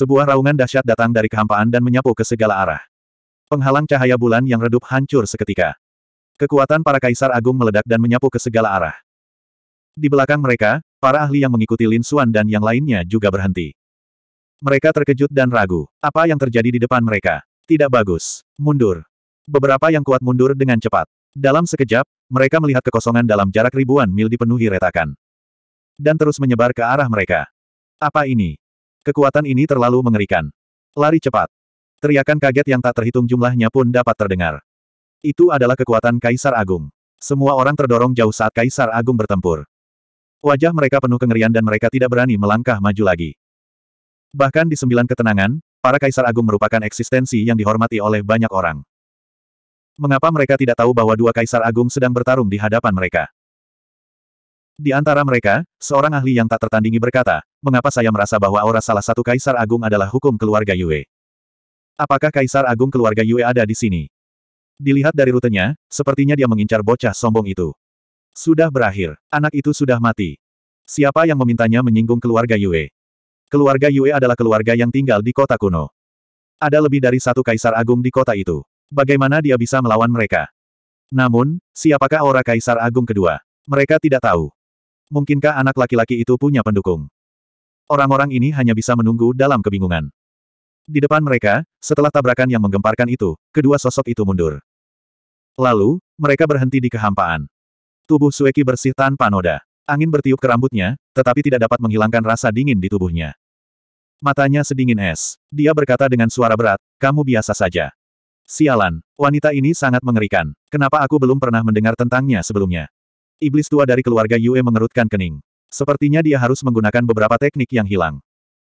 Sebuah raungan dahsyat datang dari kehampaan dan menyapu ke segala arah. Penghalang cahaya bulan yang redup hancur seketika. Kekuatan para kaisar agung meledak dan menyapu ke segala arah. Di belakang mereka, para ahli yang mengikuti Lin Xuan dan yang lainnya juga berhenti. Mereka terkejut dan ragu. Apa yang terjadi di depan mereka? Tidak bagus. Mundur. Beberapa yang kuat mundur dengan cepat. Dalam sekejap, mereka melihat kekosongan dalam jarak ribuan mil dipenuhi retakan. Dan terus menyebar ke arah mereka. Apa ini? Kekuatan ini terlalu mengerikan. Lari cepat. Teriakan kaget yang tak terhitung jumlahnya pun dapat terdengar. Itu adalah kekuatan Kaisar Agung. Semua orang terdorong jauh saat Kaisar Agung bertempur. Wajah mereka penuh kengerian dan mereka tidak berani melangkah maju lagi. Bahkan di sembilan ketenangan, para Kaisar Agung merupakan eksistensi yang dihormati oleh banyak orang. Mengapa mereka tidak tahu bahwa dua Kaisar Agung sedang bertarung di hadapan mereka? Di antara mereka, seorang ahli yang tak tertandingi berkata, mengapa saya merasa bahwa aura salah satu Kaisar Agung adalah hukum keluarga Yue? Apakah Kaisar Agung keluarga Yue ada di sini? Dilihat dari rutenya, sepertinya dia mengincar bocah sombong itu. Sudah berakhir, anak itu sudah mati. Siapa yang memintanya menyinggung keluarga Yue? Keluarga Yue adalah keluarga yang tinggal di kota kuno. Ada lebih dari satu Kaisar Agung di kota itu. Bagaimana dia bisa melawan mereka? Namun, siapakah aura Kaisar Agung kedua? Mereka tidak tahu. Mungkinkah anak laki-laki itu punya pendukung? Orang-orang ini hanya bisa menunggu dalam kebingungan. Di depan mereka, setelah tabrakan yang menggemparkan itu, kedua sosok itu mundur. Lalu, mereka berhenti di kehampaan. Tubuh Sueki bersih tanpa noda. Angin bertiup ke rambutnya, tetapi tidak dapat menghilangkan rasa dingin di tubuhnya. Matanya sedingin es. Dia berkata dengan suara berat, kamu biasa saja. Sialan, wanita ini sangat mengerikan. Kenapa aku belum pernah mendengar tentangnya sebelumnya? Iblis tua dari keluarga Yue mengerutkan kening. Sepertinya dia harus menggunakan beberapa teknik yang hilang.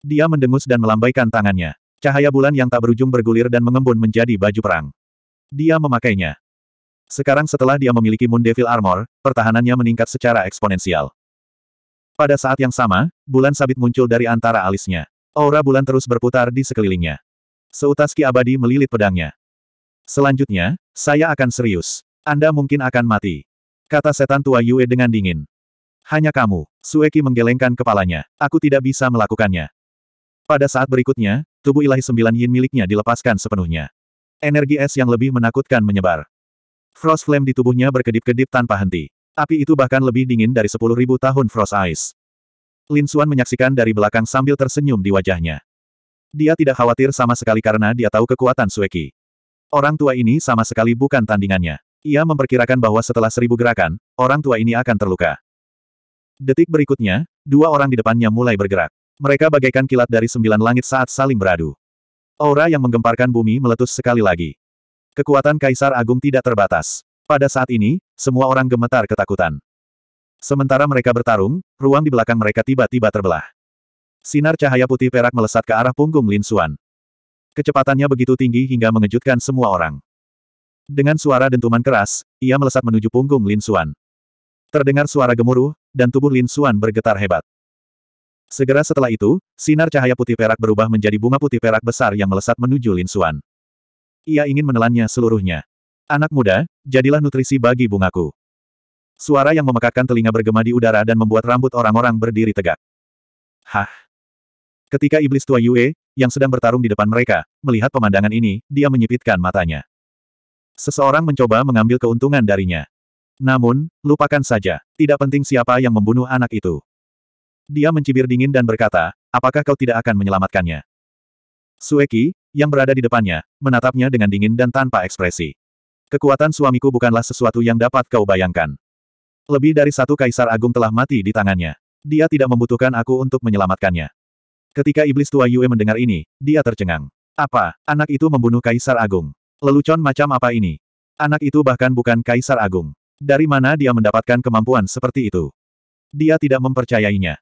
Dia mendengus dan melambaikan tangannya. Cahaya bulan yang tak berujung bergulir dan mengembun menjadi baju perang. Dia memakainya. Sekarang setelah dia memiliki Moon Devil Armor, pertahanannya meningkat secara eksponensial. Pada saat yang sama, bulan sabit muncul dari antara alisnya. Aura bulan terus berputar di sekelilingnya. Seutas Ki Abadi melilit pedangnya. Selanjutnya, saya akan serius. Anda mungkin akan mati. Kata setan tua Yue dengan dingin. Hanya kamu. Sueki menggelengkan kepalanya. Aku tidak bisa melakukannya. Pada saat berikutnya, tubuh ilahi sembilan yin miliknya dilepaskan sepenuhnya. Energi es yang lebih menakutkan menyebar. Frost flame di tubuhnya berkedip-kedip tanpa henti. Api itu bahkan lebih dingin dari sepuluh ribu tahun frost ice. Lin Xuan menyaksikan dari belakang sambil tersenyum di wajahnya. Dia tidak khawatir sama sekali karena dia tahu kekuatan Sueki. Orang tua ini sama sekali bukan tandingannya. Ia memperkirakan bahwa setelah seribu gerakan, orang tua ini akan terluka. Detik berikutnya, dua orang di depannya mulai bergerak. Mereka bagaikan kilat dari sembilan langit saat saling beradu. Aura yang menggemparkan bumi meletus sekali lagi. Kekuatan Kaisar Agung tidak terbatas. Pada saat ini, semua orang gemetar ketakutan. Sementara mereka bertarung, ruang di belakang mereka tiba-tiba terbelah. Sinar cahaya putih perak melesat ke arah punggung Lin Xuan. Kecepatannya begitu tinggi hingga mengejutkan semua orang. Dengan suara dentuman keras, ia melesat menuju punggung Lin Xuan. Terdengar suara gemuruh, dan tubuh Lin Xuan bergetar hebat. Segera setelah itu, sinar cahaya putih perak berubah menjadi bunga putih perak besar yang melesat menuju Lin Xuan. Ia ingin menelannya seluruhnya. Anak muda, jadilah nutrisi bagi bungaku. Suara yang memekakkan telinga bergema di udara dan membuat rambut orang-orang berdiri tegak. Hah! Ketika iblis tua Yue, yang sedang bertarung di depan mereka, melihat pemandangan ini, dia menyipitkan matanya. Seseorang mencoba mengambil keuntungan darinya. Namun, lupakan saja, tidak penting siapa yang membunuh anak itu. Dia mencibir dingin dan berkata, apakah kau tidak akan menyelamatkannya? Sueki, yang berada di depannya, menatapnya dengan dingin dan tanpa ekspresi. Kekuatan suamiku bukanlah sesuatu yang dapat kau bayangkan. Lebih dari satu kaisar agung telah mati di tangannya. Dia tidak membutuhkan aku untuk menyelamatkannya. Ketika iblis tua Yue mendengar ini, dia tercengang. Apa, anak itu membunuh kaisar agung? Lelucon macam apa ini? Anak itu bahkan bukan kaisar agung. Dari mana dia mendapatkan kemampuan seperti itu? Dia tidak mempercayainya.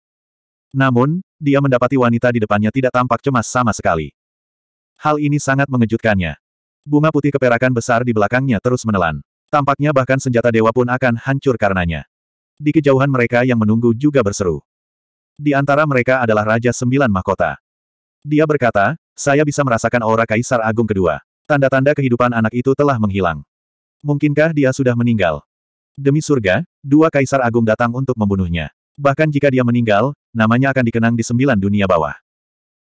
Namun, dia mendapati wanita di depannya tidak tampak cemas sama sekali. Hal ini sangat mengejutkannya. Bunga putih keperakan besar di belakangnya terus menelan. Tampaknya bahkan senjata dewa pun akan hancur karenanya. Di kejauhan mereka yang menunggu juga berseru. Di antara mereka adalah Raja Sembilan Mahkota. Dia berkata, saya bisa merasakan aura Kaisar Agung kedua. Tanda-tanda kehidupan anak itu telah menghilang. Mungkinkah dia sudah meninggal? Demi surga, dua kaisar agung datang untuk membunuhnya. Bahkan jika dia meninggal, namanya akan dikenang di sembilan dunia bawah.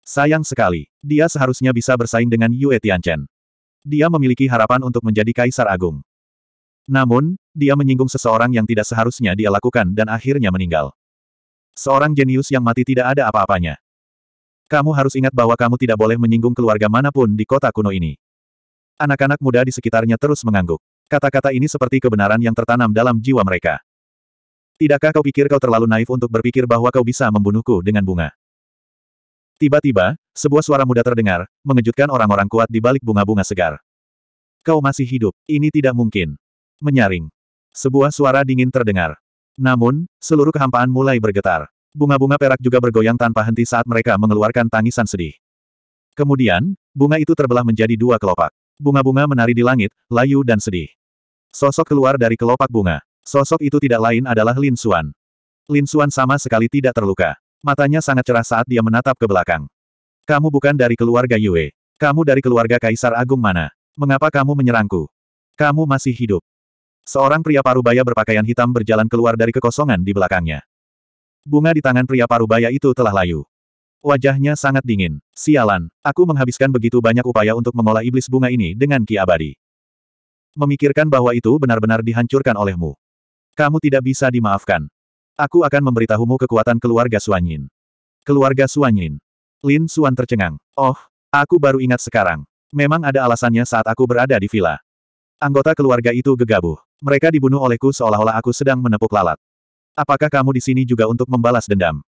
Sayang sekali, dia seharusnya bisa bersaing dengan Yue Tianchen. Dia memiliki harapan untuk menjadi kaisar agung. Namun, dia menyinggung seseorang yang tidak seharusnya dia lakukan dan akhirnya meninggal. Seorang jenius yang mati tidak ada apa-apanya. Kamu harus ingat bahwa kamu tidak boleh menyinggung keluarga manapun di kota kuno ini. Anak-anak muda di sekitarnya terus mengangguk. Kata-kata ini seperti kebenaran yang tertanam dalam jiwa mereka. Tidakkah kau pikir kau terlalu naif untuk berpikir bahwa kau bisa membunuhku dengan bunga? Tiba-tiba, sebuah suara muda terdengar, mengejutkan orang-orang kuat di balik bunga-bunga segar. Kau masih hidup, ini tidak mungkin. Menyaring. Sebuah suara dingin terdengar. Namun, seluruh kehampaan mulai bergetar. Bunga-bunga perak juga bergoyang tanpa henti saat mereka mengeluarkan tangisan sedih. Kemudian, bunga itu terbelah menjadi dua kelopak. Bunga-bunga menari di langit, layu dan sedih. Sosok keluar dari kelopak bunga. Sosok itu tidak lain adalah Lin Xuan. Lin Xuan sama sekali tidak terluka. Matanya sangat cerah saat dia menatap ke belakang. Kamu bukan dari keluarga Yue. Kamu dari keluarga Kaisar Agung mana? Mengapa kamu menyerangku? Kamu masih hidup. Seorang pria parubaya berpakaian hitam berjalan keluar dari kekosongan di belakangnya. Bunga di tangan pria parubaya itu telah layu. Wajahnya sangat dingin. Sialan, aku menghabiskan begitu banyak upaya untuk mengolah iblis bunga ini dengan ki abadi. Memikirkan bahwa itu benar-benar dihancurkan olehmu. Kamu tidak bisa dimaafkan. Aku akan memberitahumu kekuatan keluarga Suanyin. Keluarga Suanyin. Lin Suan tercengang. Oh, aku baru ingat sekarang. Memang ada alasannya saat aku berada di villa. Anggota keluarga itu gegabah. Mereka dibunuh olehku seolah-olah aku sedang menepuk lalat. Apakah kamu di sini juga untuk membalas dendam?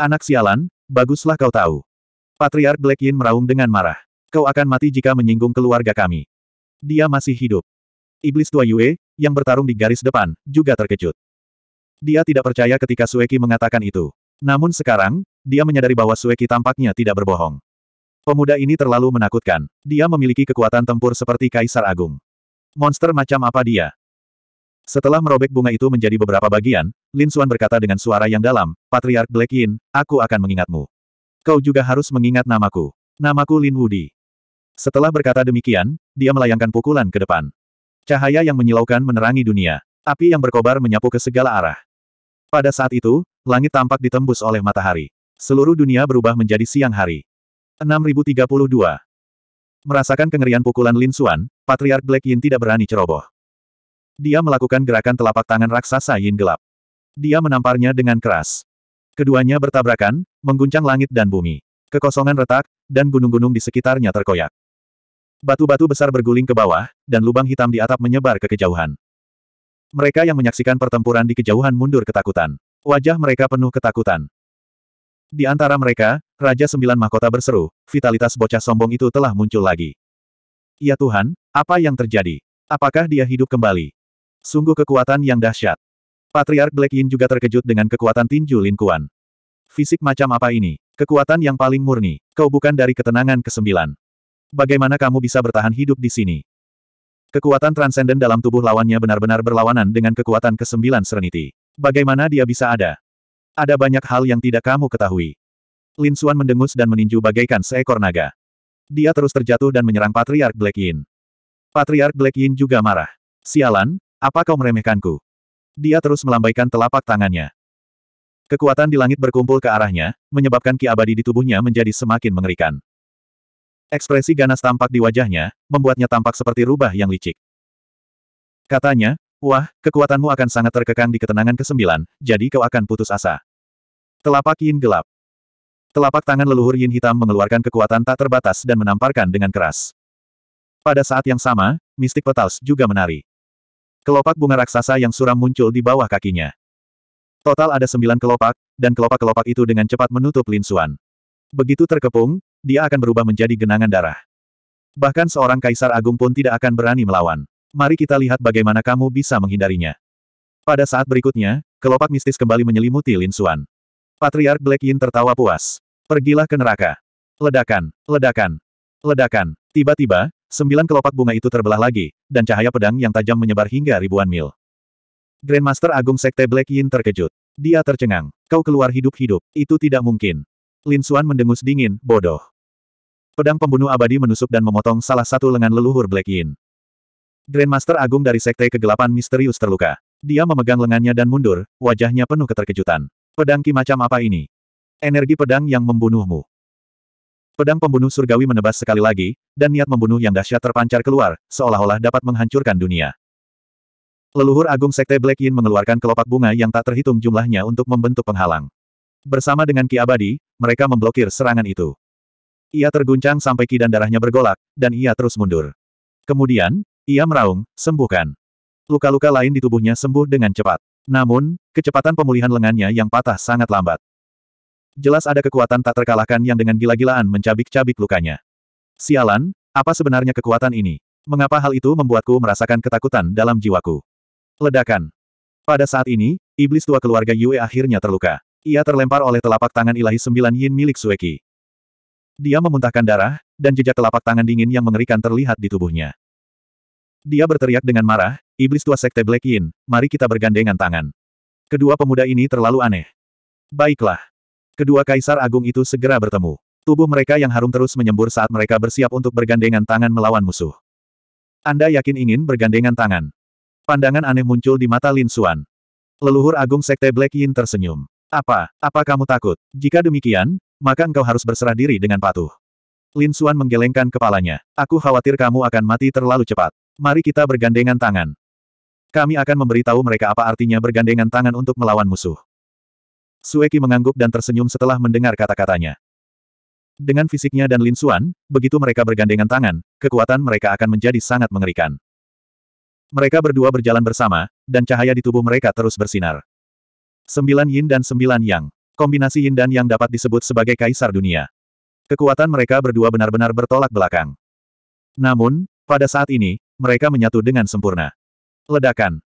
Anak sialan, Baguslah kau tahu. Patriark Black Yin meraung dengan marah. Kau akan mati jika menyinggung keluarga kami. Dia masih hidup. Iblis tua Yue, yang bertarung di garis depan, juga terkejut. Dia tidak percaya ketika Sueki mengatakan itu. Namun sekarang, dia menyadari bahwa Sueki tampaknya tidak berbohong. Pemuda ini terlalu menakutkan. Dia memiliki kekuatan tempur seperti Kaisar Agung. Monster macam apa dia? Setelah merobek bunga itu menjadi beberapa bagian, Lin Xuan berkata dengan suara yang dalam, Patriark Black Yin, aku akan mengingatmu. Kau juga harus mengingat namaku. Namaku Lin Wudi. Setelah berkata demikian, dia melayangkan pukulan ke depan. Cahaya yang menyilaukan menerangi dunia. Api yang berkobar menyapu ke segala arah. Pada saat itu, langit tampak ditembus oleh matahari. Seluruh dunia berubah menjadi siang hari. 6032 Merasakan kengerian pukulan Lin Xuan, Patriark Black Yin tidak berani ceroboh. Dia melakukan gerakan telapak tangan raksasa Yin gelap. Dia menamparnya dengan keras. Keduanya bertabrakan, mengguncang langit dan bumi. Kekosongan retak, dan gunung-gunung di sekitarnya terkoyak. Batu-batu besar berguling ke bawah, dan lubang hitam di atap menyebar ke kejauhan. Mereka yang menyaksikan pertempuran di kejauhan mundur ketakutan. Wajah mereka penuh ketakutan. Di antara mereka, Raja Sembilan Mahkota berseru, vitalitas bocah sombong itu telah muncul lagi. Ya Tuhan, apa yang terjadi? Apakah dia hidup kembali? Sungguh kekuatan yang dahsyat. Patriark Black Yin juga terkejut dengan kekuatan tinju Lin Kuan. Fisik macam apa ini? Kekuatan yang paling murni. Kau bukan dari ketenangan ke kesembilan. Bagaimana kamu bisa bertahan hidup di sini? Kekuatan transenden dalam tubuh lawannya benar-benar berlawanan dengan kekuatan ke kesembilan serenity. Bagaimana dia bisa ada? Ada banyak hal yang tidak kamu ketahui. Lin Xuan mendengus dan meninju bagaikan seekor naga. Dia terus terjatuh dan menyerang Patriark Black Yin. Patriark Black Yin juga marah. Sialan, apa kau meremehkanku? Dia terus melambaikan telapak tangannya. Kekuatan di langit berkumpul ke arahnya, menyebabkan ki abadi di tubuhnya menjadi semakin mengerikan. Ekspresi ganas tampak di wajahnya, membuatnya tampak seperti rubah yang licik. Katanya, wah, kekuatanmu akan sangat terkekang di ketenangan ke-9, jadi kau akan putus asa. Telapak Yin gelap. Telapak tangan leluhur Yin hitam mengeluarkan kekuatan tak terbatas dan menamparkan dengan keras. Pada saat yang sama, mistik petals juga menari. Kelopak bunga raksasa yang suram muncul di bawah kakinya. Total ada sembilan kelopak, dan kelopak-kelopak itu dengan cepat menutup Lin Xuan. Begitu terkepung, dia akan berubah menjadi genangan darah. Bahkan seorang kaisar agung pun tidak akan berani melawan. Mari kita lihat bagaimana kamu bisa menghindarinya. Pada saat berikutnya, kelopak mistis kembali menyelimuti Lin Xuan. Patriark Black Yin tertawa puas. Pergilah ke neraka. Ledakan, ledakan, ledakan. Tiba-tiba, Sembilan kelopak bunga itu terbelah lagi, dan cahaya pedang yang tajam menyebar hingga ribuan mil. Grandmaster Agung Sekte Black Yin terkejut. Dia tercengang. Kau keluar hidup-hidup. Itu tidak mungkin. Lin Xuan mendengus dingin, bodoh. Pedang pembunuh abadi menusuk dan memotong salah satu lengan leluhur Black Yin. Grandmaster Agung dari Sekte Kegelapan misterius terluka. Dia memegang lengannya dan mundur, wajahnya penuh keterkejutan. Pedang ki macam apa ini? Energi pedang yang membunuhmu. Pedang pembunuh surgawi menebas sekali lagi, dan niat membunuh yang dahsyat terpancar keluar, seolah-olah dapat menghancurkan dunia. Leluhur Agung Sekte Black Yin mengeluarkan kelopak bunga yang tak terhitung jumlahnya untuk membentuk penghalang. Bersama dengan Ki Abadi, mereka memblokir serangan itu. Ia terguncang sampai ki dan darahnya bergolak, dan ia terus mundur. Kemudian, ia meraung, sembuhkan. Luka-luka lain di tubuhnya sembuh dengan cepat. Namun, kecepatan pemulihan lengannya yang patah sangat lambat. Jelas ada kekuatan tak terkalahkan yang dengan gila-gilaan mencabik-cabik lukanya. Sialan, apa sebenarnya kekuatan ini? Mengapa hal itu membuatku merasakan ketakutan dalam jiwaku? Ledakan. Pada saat ini, iblis tua keluarga Yue akhirnya terluka. Ia terlempar oleh telapak tangan ilahi sembilan yin milik Sueki. Dia memuntahkan darah, dan jejak telapak tangan dingin yang mengerikan terlihat di tubuhnya. Dia berteriak dengan marah, iblis tua sekte Black Yin, mari kita bergandengan tangan. Kedua pemuda ini terlalu aneh. Baiklah. Kedua kaisar agung itu segera bertemu. Tubuh mereka yang harum terus menyembur saat mereka bersiap untuk bergandengan tangan melawan musuh. Anda yakin ingin bergandengan tangan? Pandangan aneh muncul di mata Lin Xuan. Leluhur agung Sekte Black Yin tersenyum. Apa, apa kamu takut? Jika demikian, maka engkau harus berserah diri dengan patuh. Lin Xuan menggelengkan kepalanya. Aku khawatir kamu akan mati terlalu cepat. Mari kita bergandengan tangan. Kami akan memberitahu mereka apa artinya bergandengan tangan untuk melawan musuh. Sueki mengangguk dan tersenyum setelah mendengar kata-katanya. Dengan fisiknya dan Lin Xuan, begitu mereka bergandengan tangan, kekuatan mereka akan menjadi sangat mengerikan. Mereka berdua berjalan bersama, dan cahaya di tubuh mereka terus bersinar. Sembilan Yin dan Sembilan Yang. Kombinasi Yin dan Yang dapat disebut sebagai Kaisar Dunia. Kekuatan mereka berdua benar-benar bertolak belakang. Namun, pada saat ini, mereka menyatu dengan sempurna. Ledakan.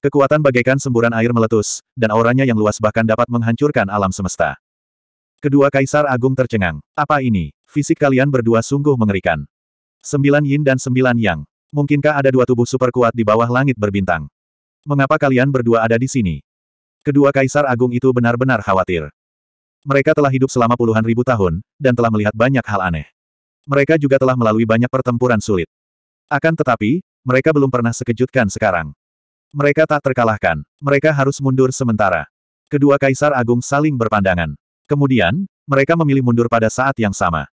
Kekuatan bagaikan semburan air meletus, dan auranya yang luas bahkan dapat menghancurkan alam semesta. Kedua kaisar agung tercengang. Apa ini? Fisik kalian berdua sungguh mengerikan. Sembilan yin dan sembilan yang. Mungkinkah ada dua tubuh super kuat di bawah langit berbintang? Mengapa kalian berdua ada di sini? Kedua kaisar agung itu benar-benar khawatir. Mereka telah hidup selama puluhan ribu tahun, dan telah melihat banyak hal aneh. Mereka juga telah melalui banyak pertempuran sulit. Akan tetapi, mereka belum pernah sekejutkan sekarang. Mereka tak terkalahkan. Mereka harus mundur sementara. Kedua kaisar agung saling berpandangan. Kemudian, mereka memilih mundur pada saat yang sama.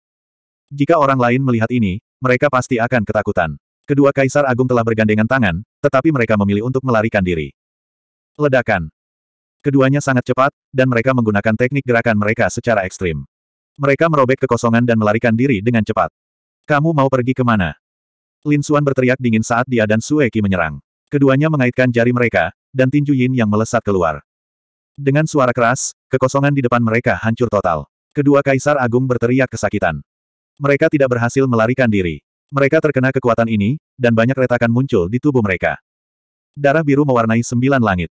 Jika orang lain melihat ini, mereka pasti akan ketakutan. Kedua kaisar agung telah bergandengan tangan, tetapi mereka memilih untuk melarikan diri. Ledakan. Keduanya sangat cepat, dan mereka menggunakan teknik gerakan mereka secara ekstrim. Mereka merobek kekosongan dan melarikan diri dengan cepat. Kamu mau pergi kemana? Lin Xuan berteriak dingin saat dia dan Sue Qi menyerang. Keduanya mengaitkan jari mereka, dan tinju yin yang melesat keluar. Dengan suara keras, kekosongan di depan mereka hancur total. Kedua kaisar agung berteriak kesakitan. Mereka tidak berhasil melarikan diri. Mereka terkena kekuatan ini, dan banyak retakan muncul di tubuh mereka. Darah biru mewarnai sembilan langit.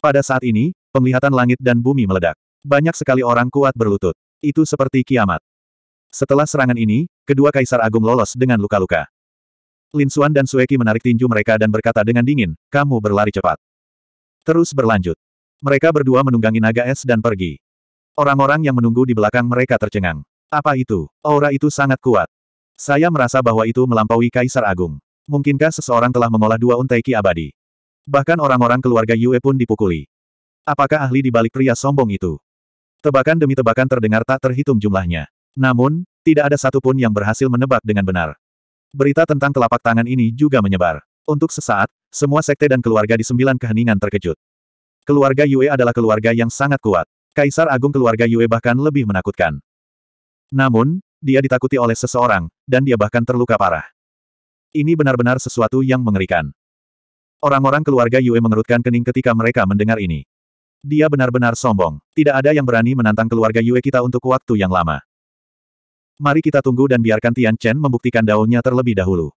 Pada saat ini, penglihatan langit dan bumi meledak. Banyak sekali orang kuat berlutut. Itu seperti kiamat. Setelah serangan ini, kedua kaisar agung lolos dengan luka-luka. Lin Suan dan Sueki menarik tinju mereka dan berkata dengan dingin, kamu berlari cepat. Terus berlanjut. Mereka berdua menunggangi naga es dan pergi. Orang-orang yang menunggu di belakang mereka tercengang. Apa itu? Aura itu sangat kuat. Saya merasa bahwa itu melampaui Kaisar Agung. Mungkinkah seseorang telah mengolah dua untaiki abadi? Bahkan orang-orang keluarga Yue pun dipukuli. Apakah ahli di balik pria sombong itu? Tebakan demi tebakan terdengar tak terhitung jumlahnya. Namun, tidak ada satupun yang berhasil menebak dengan benar. Berita tentang telapak tangan ini juga menyebar. Untuk sesaat, semua sekte dan keluarga di sembilan keheningan terkejut. Keluarga Yue adalah keluarga yang sangat kuat. Kaisar Agung keluarga Yue bahkan lebih menakutkan. Namun, dia ditakuti oleh seseorang, dan dia bahkan terluka parah. Ini benar-benar sesuatu yang mengerikan. Orang-orang keluarga Yue mengerutkan kening ketika mereka mendengar ini. Dia benar-benar sombong. Tidak ada yang berani menantang keluarga Yue kita untuk waktu yang lama. Mari kita tunggu dan biarkan Tian Chen membuktikan daunnya terlebih dahulu.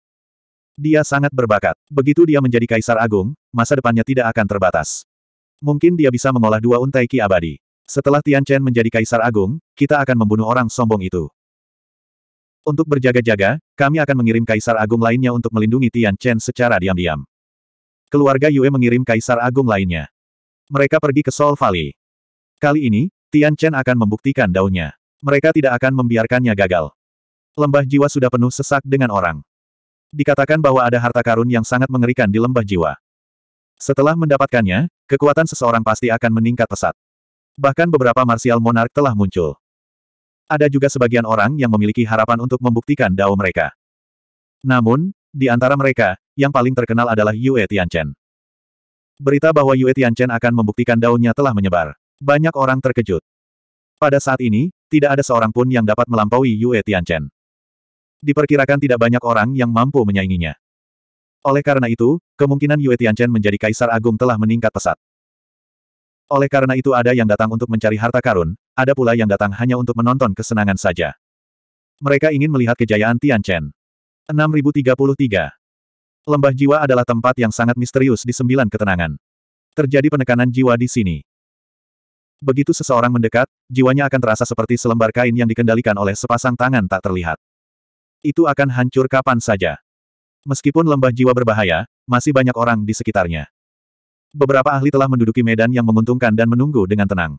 Dia sangat berbakat. Begitu dia menjadi kaisar agung, masa depannya tidak akan terbatas. Mungkin dia bisa mengolah dua untai ki abadi. Setelah Tian Chen menjadi kaisar agung, kita akan membunuh orang sombong itu. Untuk berjaga-jaga, kami akan mengirim kaisar agung lainnya untuk melindungi Tian Chen secara diam-diam. Keluarga Yue mengirim kaisar agung lainnya. Mereka pergi ke Seoul Valley. Kali ini, Tian Chen akan membuktikan daunnya. Mereka tidak akan membiarkannya gagal. Lembah jiwa sudah penuh sesak dengan orang. Dikatakan bahwa ada harta karun yang sangat mengerikan di lembah jiwa. Setelah mendapatkannya, kekuatan seseorang pasti akan meningkat pesat. Bahkan beberapa marsial monark telah muncul. Ada juga sebagian orang yang memiliki harapan untuk membuktikan dao mereka. Namun, di antara mereka, yang paling terkenal adalah Yue Tianchen. Berita bahwa Yue Tianchen akan membuktikan daunnya telah menyebar. Banyak orang terkejut. Pada saat ini, tidak ada seorang pun yang dapat melampaui Yue Tianchen. Diperkirakan tidak banyak orang yang mampu menyainginya. Oleh karena itu, kemungkinan Yue Tianchen menjadi kaisar agung telah meningkat pesat. Oleh karena itu ada yang datang untuk mencari harta karun, ada pula yang datang hanya untuk menonton kesenangan saja. Mereka ingin melihat kejayaan Tianchen. 6033 Lembah jiwa adalah tempat yang sangat misterius di sembilan ketenangan. Terjadi penekanan jiwa di sini. Begitu seseorang mendekat, jiwanya akan terasa seperti selembar kain yang dikendalikan oleh sepasang tangan tak terlihat. Itu akan hancur kapan saja. Meskipun lembah jiwa berbahaya, masih banyak orang di sekitarnya. Beberapa ahli telah menduduki medan yang menguntungkan dan menunggu dengan tenang.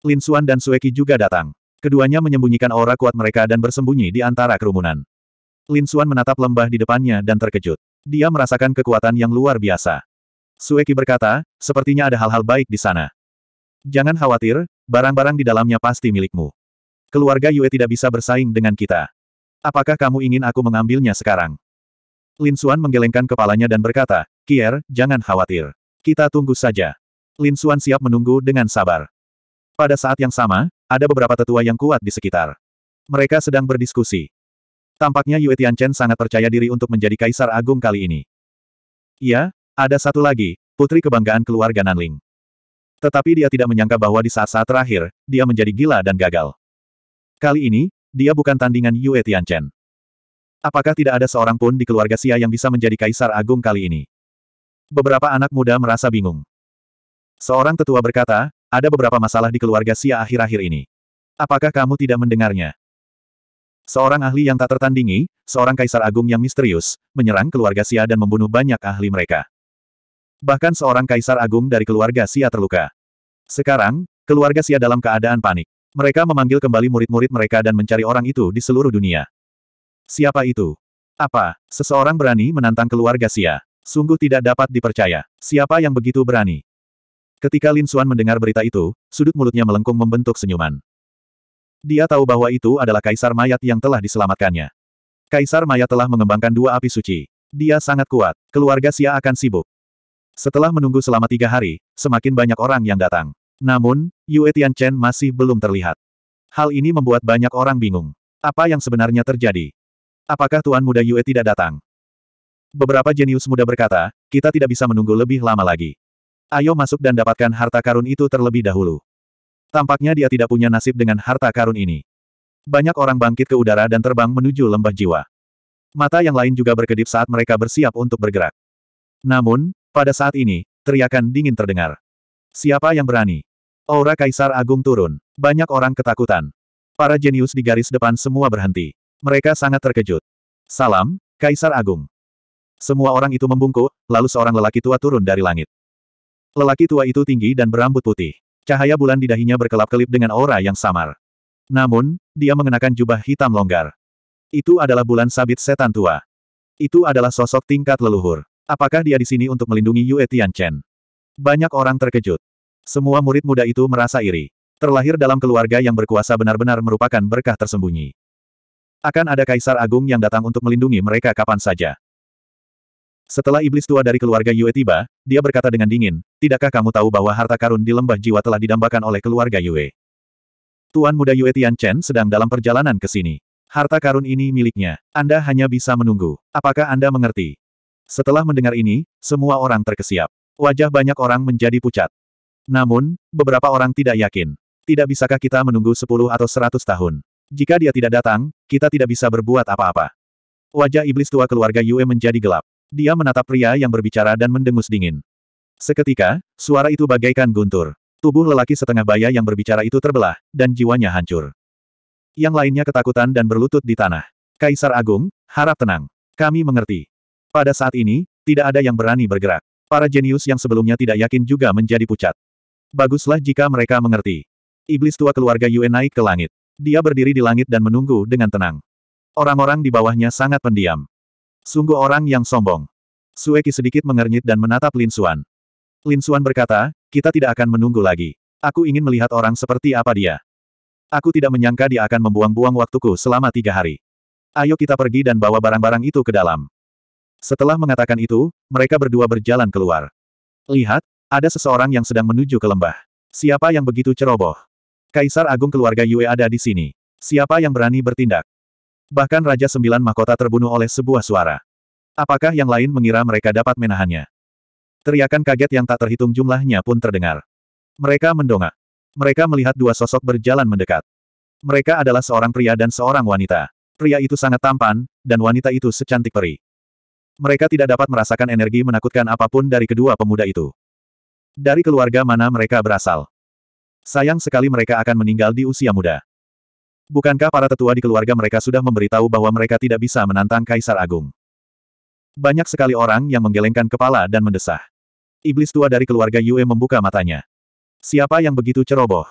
Lin Xuan dan Sueki juga datang. Keduanya menyembunyikan aura kuat mereka dan bersembunyi di antara kerumunan. Lin Xuan menatap lembah di depannya dan terkejut. Dia merasakan kekuatan yang luar biasa. Sueki berkata, sepertinya ada hal-hal baik di sana. Jangan khawatir, barang-barang di dalamnya pasti milikmu. Keluarga Yue tidak bisa bersaing dengan kita. Apakah kamu ingin aku mengambilnya sekarang? Lin Xuan menggelengkan kepalanya dan berkata, Kier, jangan khawatir. Kita tunggu saja. Lin Xuan siap menunggu dengan sabar. Pada saat yang sama, ada beberapa tetua yang kuat di sekitar. Mereka sedang berdiskusi. Tampaknya Yue Tianchen sangat percaya diri untuk menjadi kaisar agung kali ini. Iya, ada satu lagi, putri kebanggaan keluarga Nanling. Tetapi dia tidak menyangka bahwa di saat-saat terakhir, dia menjadi gila dan gagal. Kali ini, dia bukan tandingan Yue Tianchen. Apakah tidak ada seorang pun di keluarga Xia yang bisa menjadi kaisar agung kali ini? Beberapa anak muda merasa bingung. Seorang tetua berkata, ada beberapa masalah di keluarga Xia akhir-akhir ini. Apakah kamu tidak mendengarnya? Seorang ahli yang tak tertandingi, seorang kaisar agung yang misterius, menyerang keluarga Xia dan membunuh banyak ahli mereka. Bahkan seorang kaisar agung dari keluarga Sia terluka. Sekarang, keluarga Sia dalam keadaan panik. Mereka memanggil kembali murid-murid mereka dan mencari orang itu di seluruh dunia. Siapa itu? Apa, seseorang berani menantang keluarga Sia? Sungguh tidak dapat dipercaya. Siapa yang begitu berani? Ketika Lin Xuan mendengar berita itu, sudut mulutnya melengkung membentuk senyuman. Dia tahu bahwa itu adalah kaisar mayat yang telah diselamatkannya. Kaisar mayat telah mengembangkan dua api suci. Dia sangat kuat. Keluarga Sia akan sibuk. Setelah menunggu selama tiga hari, semakin banyak orang yang datang. Namun, Yue Tianchen masih belum terlihat. Hal ini membuat banyak orang bingung. Apa yang sebenarnya terjadi? Apakah Tuan Muda Yue tidak datang? Beberapa jenius muda berkata, kita tidak bisa menunggu lebih lama lagi. Ayo masuk dan dapatkan harta karun itu terlebih dahulu. Tampaknya dia tidak punya nasib dengan harta karun ini. Banyak orang bangkit ke udara dan terbang menuju lembah jiwa. Mata yang lain juga berkedip saat mereka bersiap untuk bergerak. Namun, pada saat ini, teriakan dingin terdengar. Siapa yang berani? Aura Kaisar Agung turun. Banyak orang ketakutan. Para jenius di garis depan semua berhenti. Mereka sangat terkejut. Salam, Kaisar Agung. Semua orang itu membungkuk, lalu seorang lelaki tua turun dari langit. Lelaki tua itu tinggi dan berambut putih. Cahaya bulan di dahinya berkelap-kelip dengan aura yang samar. Namun, dia mengenakan jubah hitam longgar. Itu adalah bulan sabit setan tua. Itu adalah sosok tingkat leluhur. Apakah dia di sini untuk melindungi Yue Tianchen? Banyak orang terkejut. Semua murid muda itu merasa iri. Terlahir dalam keluarga yang berkuasa benar-benar merupakan berkah tersembunyi. Akan ada kaisar agung yang datang untuk melindungi mereka kapan saja. Setelah iblis tua dari keluarga Yue tiba, dia berkata dengan dingin, Tidakkah kamu tahu bahwa harta karun di lembah jiwa telah didambakan oleh keluarga Yue? Tuan muda Yue Tianchen sedang dalam perjalanan ke sini. Harta karun ini miliknya. Anda hanya bisa menunggu. Apakah Anda mengerti? Setelah mendengar ini, semua orang terkesiap. Wajah banyak orang menjadi pucat. Namun, beberapa orang tidak yakin. Tidak bisakah kita menunggu 10 atau 100 tahun? Jika dia tidak datang, kita tidak bisa berbuat apa-apa. Wajah iblis tua keluarga Yue menjadi gelap. Dia menatap pria yang berbicara dan mendengus dingin. Seketika, suara itu bagaikan guntur. Tubuh lelaki setengah baya yang berbicara itu terbelah, dan jiwanya hancur. Yang lainnya ketakutan dan berlutut di tanah. Kaisar Agung, harap tenang. Kami mengerti. Pada saat ini, tidak ada yang berani bergerak. Para jenius yang sebelumnya tidak yakin juga menjadi pucat. Baguslah jika mereka mengerti. Iblis tua keluarga Yue naik ke langit. Dia berdiri di langit dan menunggu dengan tenang. Orang-orang di bawahnya sangat pendiam. Sungguh orang yang sombong. Sueki sedikit mengernyit dan menatap Lin Xuan. Lin Xuan berkata, kita tidak akan menunggu lagi. Aku ingin melihat orang seperti apa dia. Aku tidak menyangka dia akan membuang-buang waktuku selama tiga hari. Ayo kita pergi dan bawa barang-barang itu ke dalam. Setelah mengatakan itu, mereka berdua berjalan keluar. Lihat, ada seseorang yang sedang menuju ke lembah. Siapa yang begitu ceroboh? Kaisar Agung keluarga Yue ada di sini. Siapa yang berani bertindak? Bahkan Raja Sembilan Mahkota terbunuh oleh sebuah suara. Apakah yang lain mengira mereka dapat menahannya? Teriakan kaget yang tak terhitung jumlahnya pun terdengar. Mereka mendongak. Mereka melihat dua sosok berjalan mendekat. Mereka adalah seorang pria dan seorang wanita. Pria itu sangat tampan, dan wanita itu secantik peri. Mereka tidak dapat merasakan energi menakutkan apapun dari kedua pemuda itu. Dari keluarga mana mereka berasal? Sayang sekali mereka akan meninggal di usia muda. Bukankah para tetua di keluarga mereka sudah memberitahu bahwa mereka tidak bisa menantang Kaisar Agung? Banyak sekali orang yang menggelengkan kepala dan mendesah. Iblis tua dari keluarga Yue membuka matanya. Siapa yang begitu ceroboh?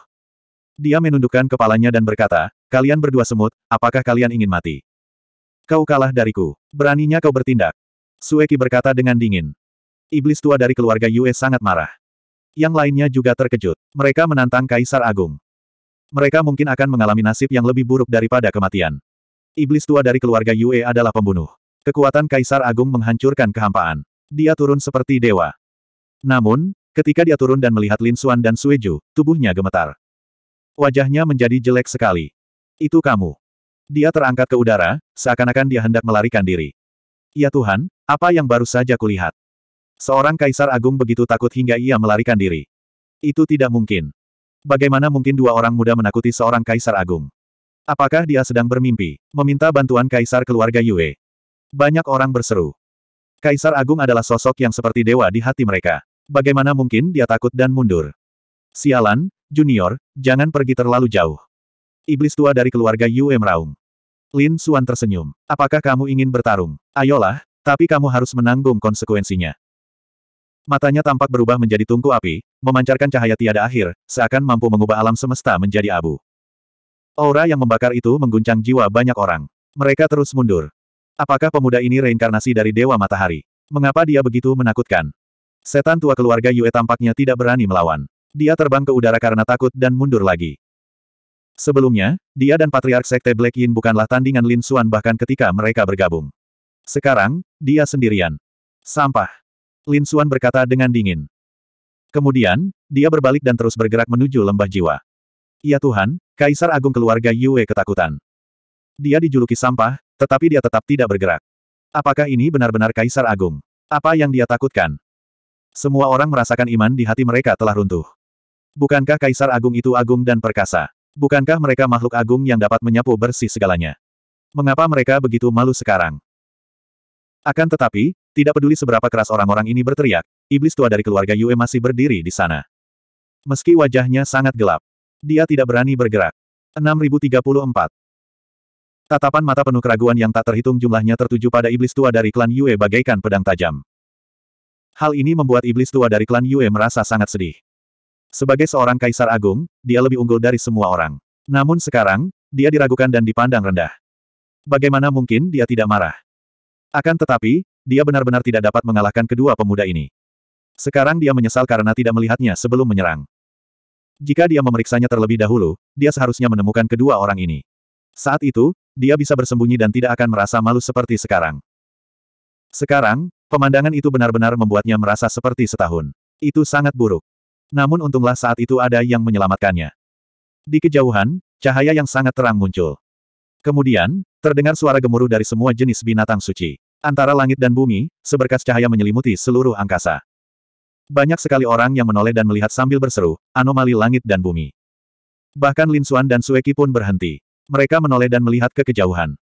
Dia menundukkan kepalanya dan berkata, Kalian berdua semut, apakah kalian ingin mati? Kau kalah dariku. Beraninya kau bertindak. Sueki berkata dengan dingin. Iblis tua dari keluarga Yue sangat marah. Yang lainnya juga terkejut. Mereka menantang Kaisar Agung. Mereka mungkin akan mengalami nasib yang lebih buruk daripada kematian. Iblis tua dari keluarga Yue adalah pembunuh. Kekuatan Kaisar Agung menghancurkan kehampaan. Dia turun seperti dewa. Namun, ketika dia turun dan melihat Lin Xuan dan Sueju, tubuhnya gemetar. Wajahnya menjadi jelek sekali. Itu kamu. Dia terangkat ke udara, seakan-akan dia hendak melarikan diri. Ya Tuhan, apa yang baru saja kulihat? Seorang kaisar agung begitu takut hingga ia melarikan diri. Itu tidak mungkin. Bagaimana mungkin dua orang muda menakuti seorang kaisar agung? Apakah dia sedang bermimpi, meminta bantuan kaisar keluarga Yue? Banyak orang berseru. Kaisar agung adalah sosok yang seperti dewa di hati mereka. Bagaimana mungkin dia takut dan mundur? Sialan, junior, jangan pergi terlalu jauh. Iblis tua dari keluarga Yue meraung. Lin Suan tersenyum. Apakah kamu ingin bertarung? Ayolah, tapi kamu harus menanggung konsekuensinya. Matanya tampak berubah menjadi tungku api, memancarkan cahaya tiada akhir, seakan mampu mengubah alam semesta menjadi abu. Aura yang membakar itu mengguncang jiwa banyak orang. Mereka terus mundur. Apakah pemuda ini reinkarnasi dari Dewa Matahari? Mengapa dia begitu menakutkan? Setan tua keluarga Yue tampaknya tidak berani melawan. Dia terbang ke udara karena takut dan mundur lagi. Sebelumnya, dia dan Patriark Sekte Black Yin bukanlah tandingan Lin Xuan bahkan ketika mereka bergabung. Sekarang, dia sendirian. Sampah. Lin Xuan berkata dengan dingin. Kemudian, dia berbalik dan terus bergerak menuju lembah jiwa. Ya Tuhan, Kaisar Agung keluarga Yue ketakutan. Dia dijuluki sampah, tetapi dia tetap tidak bergerak. Apakah ini benar-benar Kaisar Agung? Apa yang dia takutkan? Semua orang merasakan iman di hati mereka telah runtuh. Bukankah Kaisar Agung itu agung dan perkasa? Bukankah mereka makhluk agung yang dapat menyapu bersih segalanya? Mengapa mereka begitu malu sekarang? Akan tetapi, tidak peduli seberapa keras orang-orang ini berteriak, iblis tua dari keluarga Yue masih berdiri di sana. Meski wajahnya sangat gelap, dia tidak berani bergerak. 6034 Tatapan mata penuh keraguan yang tak terhitung jumlahnya tertuju pada iblis tua dari klan Yue bagaikan pedang tajam. Hal ini membuat iblis tua dari klan Yue merasa sangat sedih. Sebagai seorang kaisar agung, dia lebih unggul dari semua orang. Namun sekarang, dia diragukan dan dipandang rendah. Bagaimana mungkin dia tidak marah? Akan tetapi, dia benar-benar tidak dapat mengalahkan kedua pemuda ini. Sekarang dia menyesal karena tidak melihatnya sebelum menyerang. Jika dia memeriksanya terlebih dahulu, dia seharusnya menemukan kedua orang ini. Saat itu, dia bisa bersembunyi dan tidak akan merasa malu seperti sekarang. Sekarang, pemandangan itu benar-benar membuatnya merasa seperti setahun. Itu sangat buruk. Namun untunglah saat itu ada yang menyelamatkannya. Di kejauhan, cahaya yang sangat terang muncul. Kemudian, terdengar suara gemuruh dari semua jenis binatang suci. Antara langit dan bumi, seberkas cahaya menyelimuti seluruh angkasa. Banyak sekali orang yang menoleh dan melihat sambil berseru, anomali langit dan bumi. Bahkan Lin Xuan dan Sueki pun berhenti. Mereka menoleh dan melihat ke kejauhan.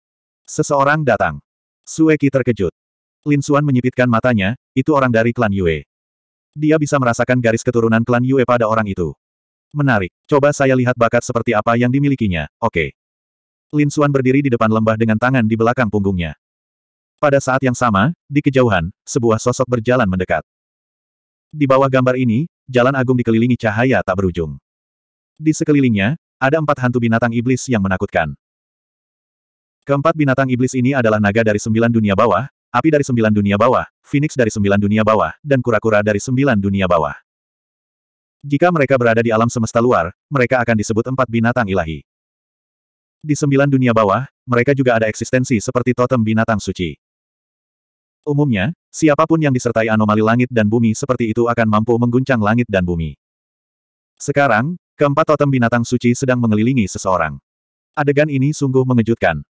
Seseorang datang. Sueki terkejut. Lin Xuan menyipitkan matanya, itu orang dari klan Yue. Dia bisa merasakan garis keturunan klan Yue pada orang itu. Menarik. Coba saya lihat bakat seperti apa yang dimilikinya, oke. Okay. Lin Xuan berdiri di depan lembah dengan tangan di belakang punggungnya. Pada saat yang sama, di kejauhan, sebuah sosok berjalan mendekat. Di bawah gambar ini, jalan agung dikelilingi cahaya tak berujung. Di sekelilingnya, ada empat hantu binatang iblis yang menakutkan. Keempat binatang iblis ini adalah naga dari sembilan dunia bawah, Api dari sembilan dunia bawah, Phoenix dari sembilan dunia bawah, dan kura-kura dari sembilan dunia bawah. Jika mereka berada di alam semesta luar, mereka akan disebut empat binatang ilahi. Di sembilan dunia bawah, mereka juga ada eksistensi seperti totem binatang suci. Umumnya, siapapun yang disertai anomali langit dan bumi seperti itu akan mampu mengguncang langit dan bumi. Sekarang, keempat totem binatang suci sedang mengelilingi seseorang. Adegan ini sungguh mengejutkan.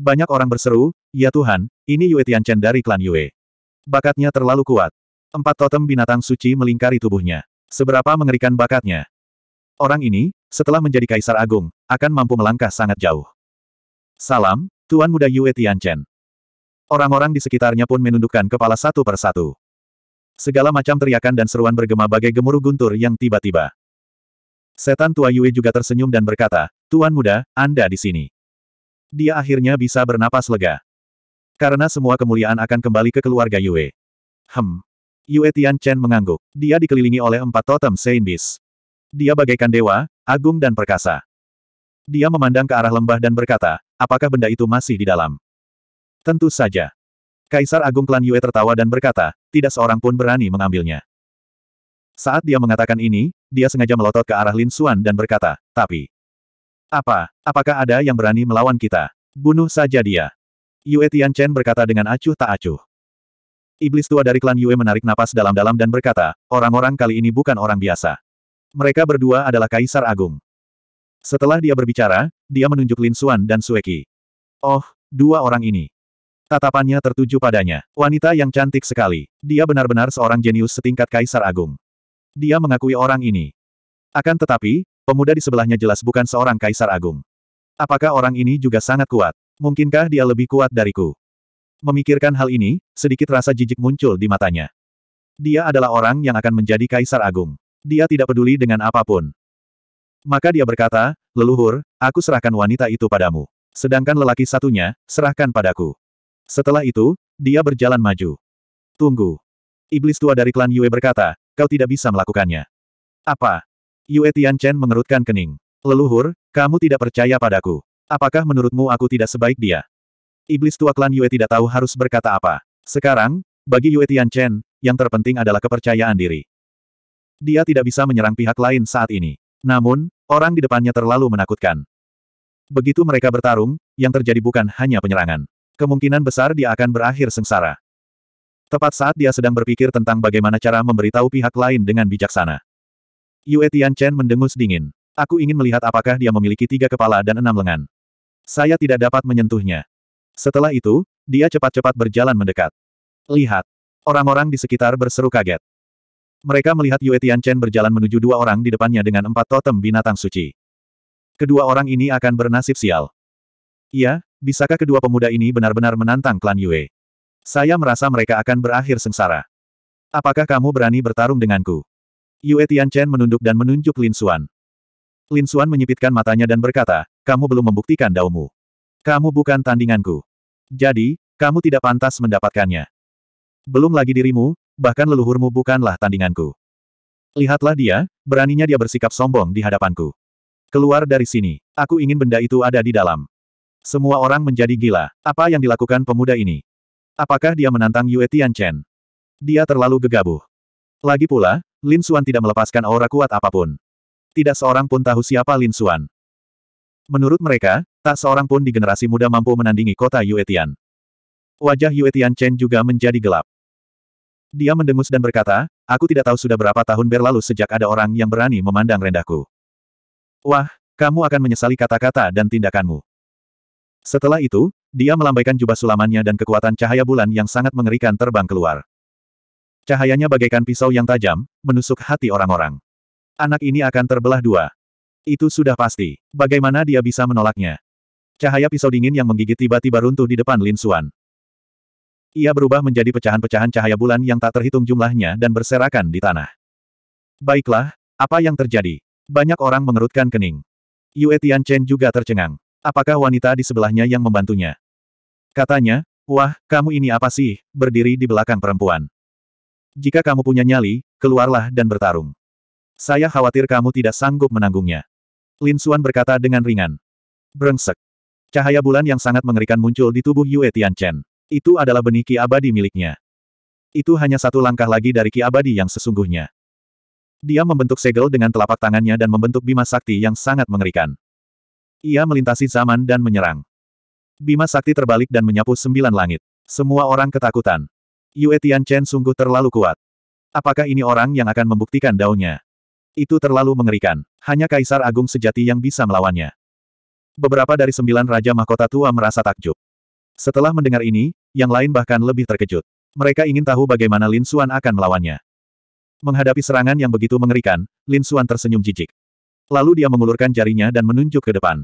Banyak orang berseru, Ya Tuhan, ini Yue Tianchen dari klan Yue. Bakatnya terlalu kuat. Empat totem binatang suci melingkari tubuhnya. Seberapa mengerikan bakatnya. Orang ini, setelah menjadi kaisar agung, akan mampu melangkah sangat jauh. Salam, Tuan Muda Yue Tianchen. Orang-orang di sekitarnya pun menundukkan kepala satu persatu. Segala macam teriakan dan seruan bergema bagai gemuruh guntur yang tiba-tiba. Setan tua Yue juga tersenyum dan berkata, Tuan Muda, Anda di sini. Dia akhirnya bisa bernapas lega. Karena semua kemuliaan akan kembali ke keluarga Yue. Hem. Yue Tian Chen mengangguk. Dia dikelilingi oleh empat totem Saint Beast. Dia bagaikan dewa, agung dan perkasa. Dia memandang ke arah lembah dan berkata, apakah benda itu masih di dalam? Tentu saja. Kaisar Agung Klan Yue tertawa dan berkata, tidak seorang pun berani mengambilnya. Saat dia mengatakan ini, dia sengaja melotot ke arah Lin Xuan dan berkata, tapi, apa? Apakah ada yang berani melawan kita? Bunuh saja dia. Yue Chen berkata dengan acuh tak acuh. Iblis tua dari klan Yue menarik napas dalam-dalam dan berkata, orang-orang kali ini bukan orang biasa. Mereka berdua adalah Kaisar Agung. Setelah dia berbicara, dia menunjuk Lin Xuan dan Sueki. Oh, dua orang ini. Tatapannya tertuju padanya. Wanita yang cantik sekali. Dia benar-benar seorang jenius setingkat Kaisar Agung. Dia mengakui orang ini. Akan tetapi, Pemuda di sebelahnya jelas bukan seorang kaisar agung. Apakah orang ini juga sangat kuat? Mungkinkah dia lebih kuat dariku? Memikirkan hal ini, sedikit rasa jijik muncul di matanya. Dia adalah orang yang akan menjadi kaisar agung. Dia tidak peduli dengan apapun. Maka dia berkata, leluhur, aku serahkan wanita itu padamu. Sedangkan lelaki satunya, serahkan padaku. Setelah itu, dia berjalan maju. Tunggu. Iblis tua dari klan Yue berkata, kau tidak bisa melakukannya. Apa? Yue Tianchen mengerutkan kening. Leluhur, kamu tidak percaya padaku. Apakah menurutmu aku tidak sebaik dia? Iblis tua klan Yue tidak tahu harus berkata apa. Sekarang, bagi Yue Tianchen, yang terpenting adalah kepercayaan diri. Dia tidak bisa menyerang pihak lain saat ini. Namun, orang di depannya terlalu menakutkan. Begitu mereka bertarung, yang terjadi bukan hanya penyerangan. Kemungkinan besar dia akan berakhir sengsara. Tepat saat dia sedang berpikir tentang bagaimana cara memberitahu pihak lain dengan bijaksana. Yue Tian Chen mendengus dingin. Aku ingin melihat apakah dia memiliki tiga kepala dan enam lengan. Saya tidak dapat menyentuhnya. Setelah itu, dia cepat-cepat berjalan mendekat. Lihat. Orang-orang di sekitar berseru kaget. Mereka melihat Yue Tian Chen berjalan menuju dua orang di depannya dengan empat totem binatang suci. Kedua orang ini akan bernasib sial. Iya, bisakah kedua pemuda ini benar-benar menantang klan Yue? Saya merasa mereka akan berakhir sengsara. Apakah kamu berani bertarung denganku? Yue Tianchen menunduk dan menunjuk Lin Xuan. Lin Xuan menyipitkan matanya dan berkata, kamu belum membuktikan daumu. Kamu bukan tandinganku. Jadi, kamu tidak pantas mendapatkannya. Belum lagi dirimu, bahkan leluhurmu bukanlah tandinganku. Lihatlah dia, beraninya dia bersikap sombong di hadapanku. Keluar dari sini, aku ingin benda itu ada di dalam. Semua orang menjadi gila. Apa yang dilakukan pemuda ini? Apakah dia menantang Yue Tianchen? Dia terlalu gegabah. Lagi pula, Lin Xuan tidak melepaskan aura kuat apapun. Tidak seorang pun tahu siapa Lin Xuan. Menurut mereka, tak seorang pun di generasi muda mampu menandingi kota Yuetian. Wajah Yuetian Chen juga menjadi gelap. Dia mendengus dan berkata, aku tidak tahu sudah berapa tahun berlalu sejak ada orang yang berani memandang rendahku. Wah, kamu akan menyesali kata-kata dan tindakanmu. Setelah itu, dia melambaikan jubah sulamannya dan kekuatan cahaya bulan yang sangat mengerikan terbang keluar. Cahayanya bagaikan pisau yang tajam, menusuk hati orang-orang. Anak ini akan terbelah dua. Itu sudah pasti. Bagaimana dia bisa menolaknya? Cahaya pisau dingin yang menggigit tiba-tiba runtuh di depan Lin Xuan. Ia berubah menjadi pecahan-pecahan cahaya bulan yang tak terhitung jumlahnya dan berserakan di tanah. Baiklah, apa yang terjadi? Banyak orang mengerutkan kening. Yue Chen juga tercengang. Apakah wanita di sebelahnya yang membantunya? Katanya, wah, kamu ini apa sih, berdiri di belakang perempuan. Jika kamu punya nyali, keluarlah dan bertarung. Saya khawatir kamu tidak sanggup menanggungnya. Lin Suan berkata dengan ringan. Brengsek. Cahaya bulan yang sangat mengerikan muncul di tubuh Yue Tianchen. Itu adalah benih ki abadi miliknya. Itu hanya satu langkah lagi dari ki abadi yang sesungguhnya. Dia membentuk segel dengan telapak tangannya dan membentuk bima sakti yang sangat mengerikan. Ia melintasi zaman dan menyerang. Bima sakti terbalik dan menyapu sembilan langit. Semua orang ketakutan. Yue Chen sungguh terlalu kuat. Apakah ini orang yang akan membuktikan daunnya? Itu terlalu mengerikan. Hanya Kaisar Agung sejati yang bisa melawannya. Beberapa dari sembilan Raja Mahkota Tua merasa takjub. Setelah mendengar ini, yang lain bahkan lebih terkejut. Mereka ingin tahu bagaimana Lin Xuan akan melawannya. Menghadapi serangan yang begitu mengerikan, Lin Xuan tersenyum jijik. Lalu dia mengulurkan jarinya dan menunjuk ke depan.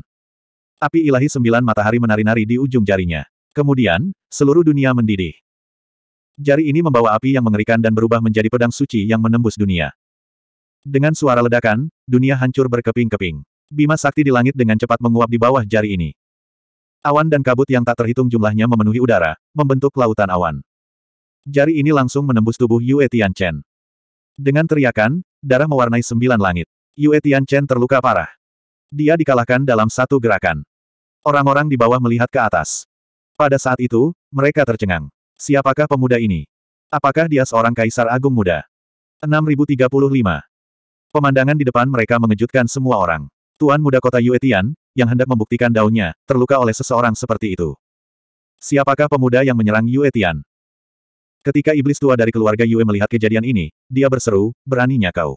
Api ilahi sembilan matahari menari-nari di ujung jarinya. Kemudian, seluruh dunia mendidih. Jari ini membawa api yang mengerikan dan berubah menjadi pedang suci yang menembus dunia. Dengan suara ledakan, dunia hancur berkeping-keping. Bima sakti di langit dengan cepat menguap di bawah jari ini. Awan dan kabut yang tak terhitung jumlahnya memenuhi udara, membentuk lautan awan. Jari ini langsung menembus tubuh Yue Tian Chen. Dengan teriakan, darah mewarnai sembilan langit. Yue Tian Chen terluka parah. Dia dikalahkan dalam satu gerakan. Orang-orang di bawah melihat ke atas. Pada saat itu, mereka tercengang. Siapakah pemuda ini? Apakah dia seorang kaisar agung muda? 6035. Pemandangan di depan mereka mengejutkan semua orang. Tuan muda kota Yuetian, yang hendak membuktikan daunnya, terluka oleh seseorang seperti itu. Siapakah pemuda yang menyerang Yuetian? Ketika iblis tua dari keluarga Yue melihat kejadian ini, dia berseru, beraninya kau.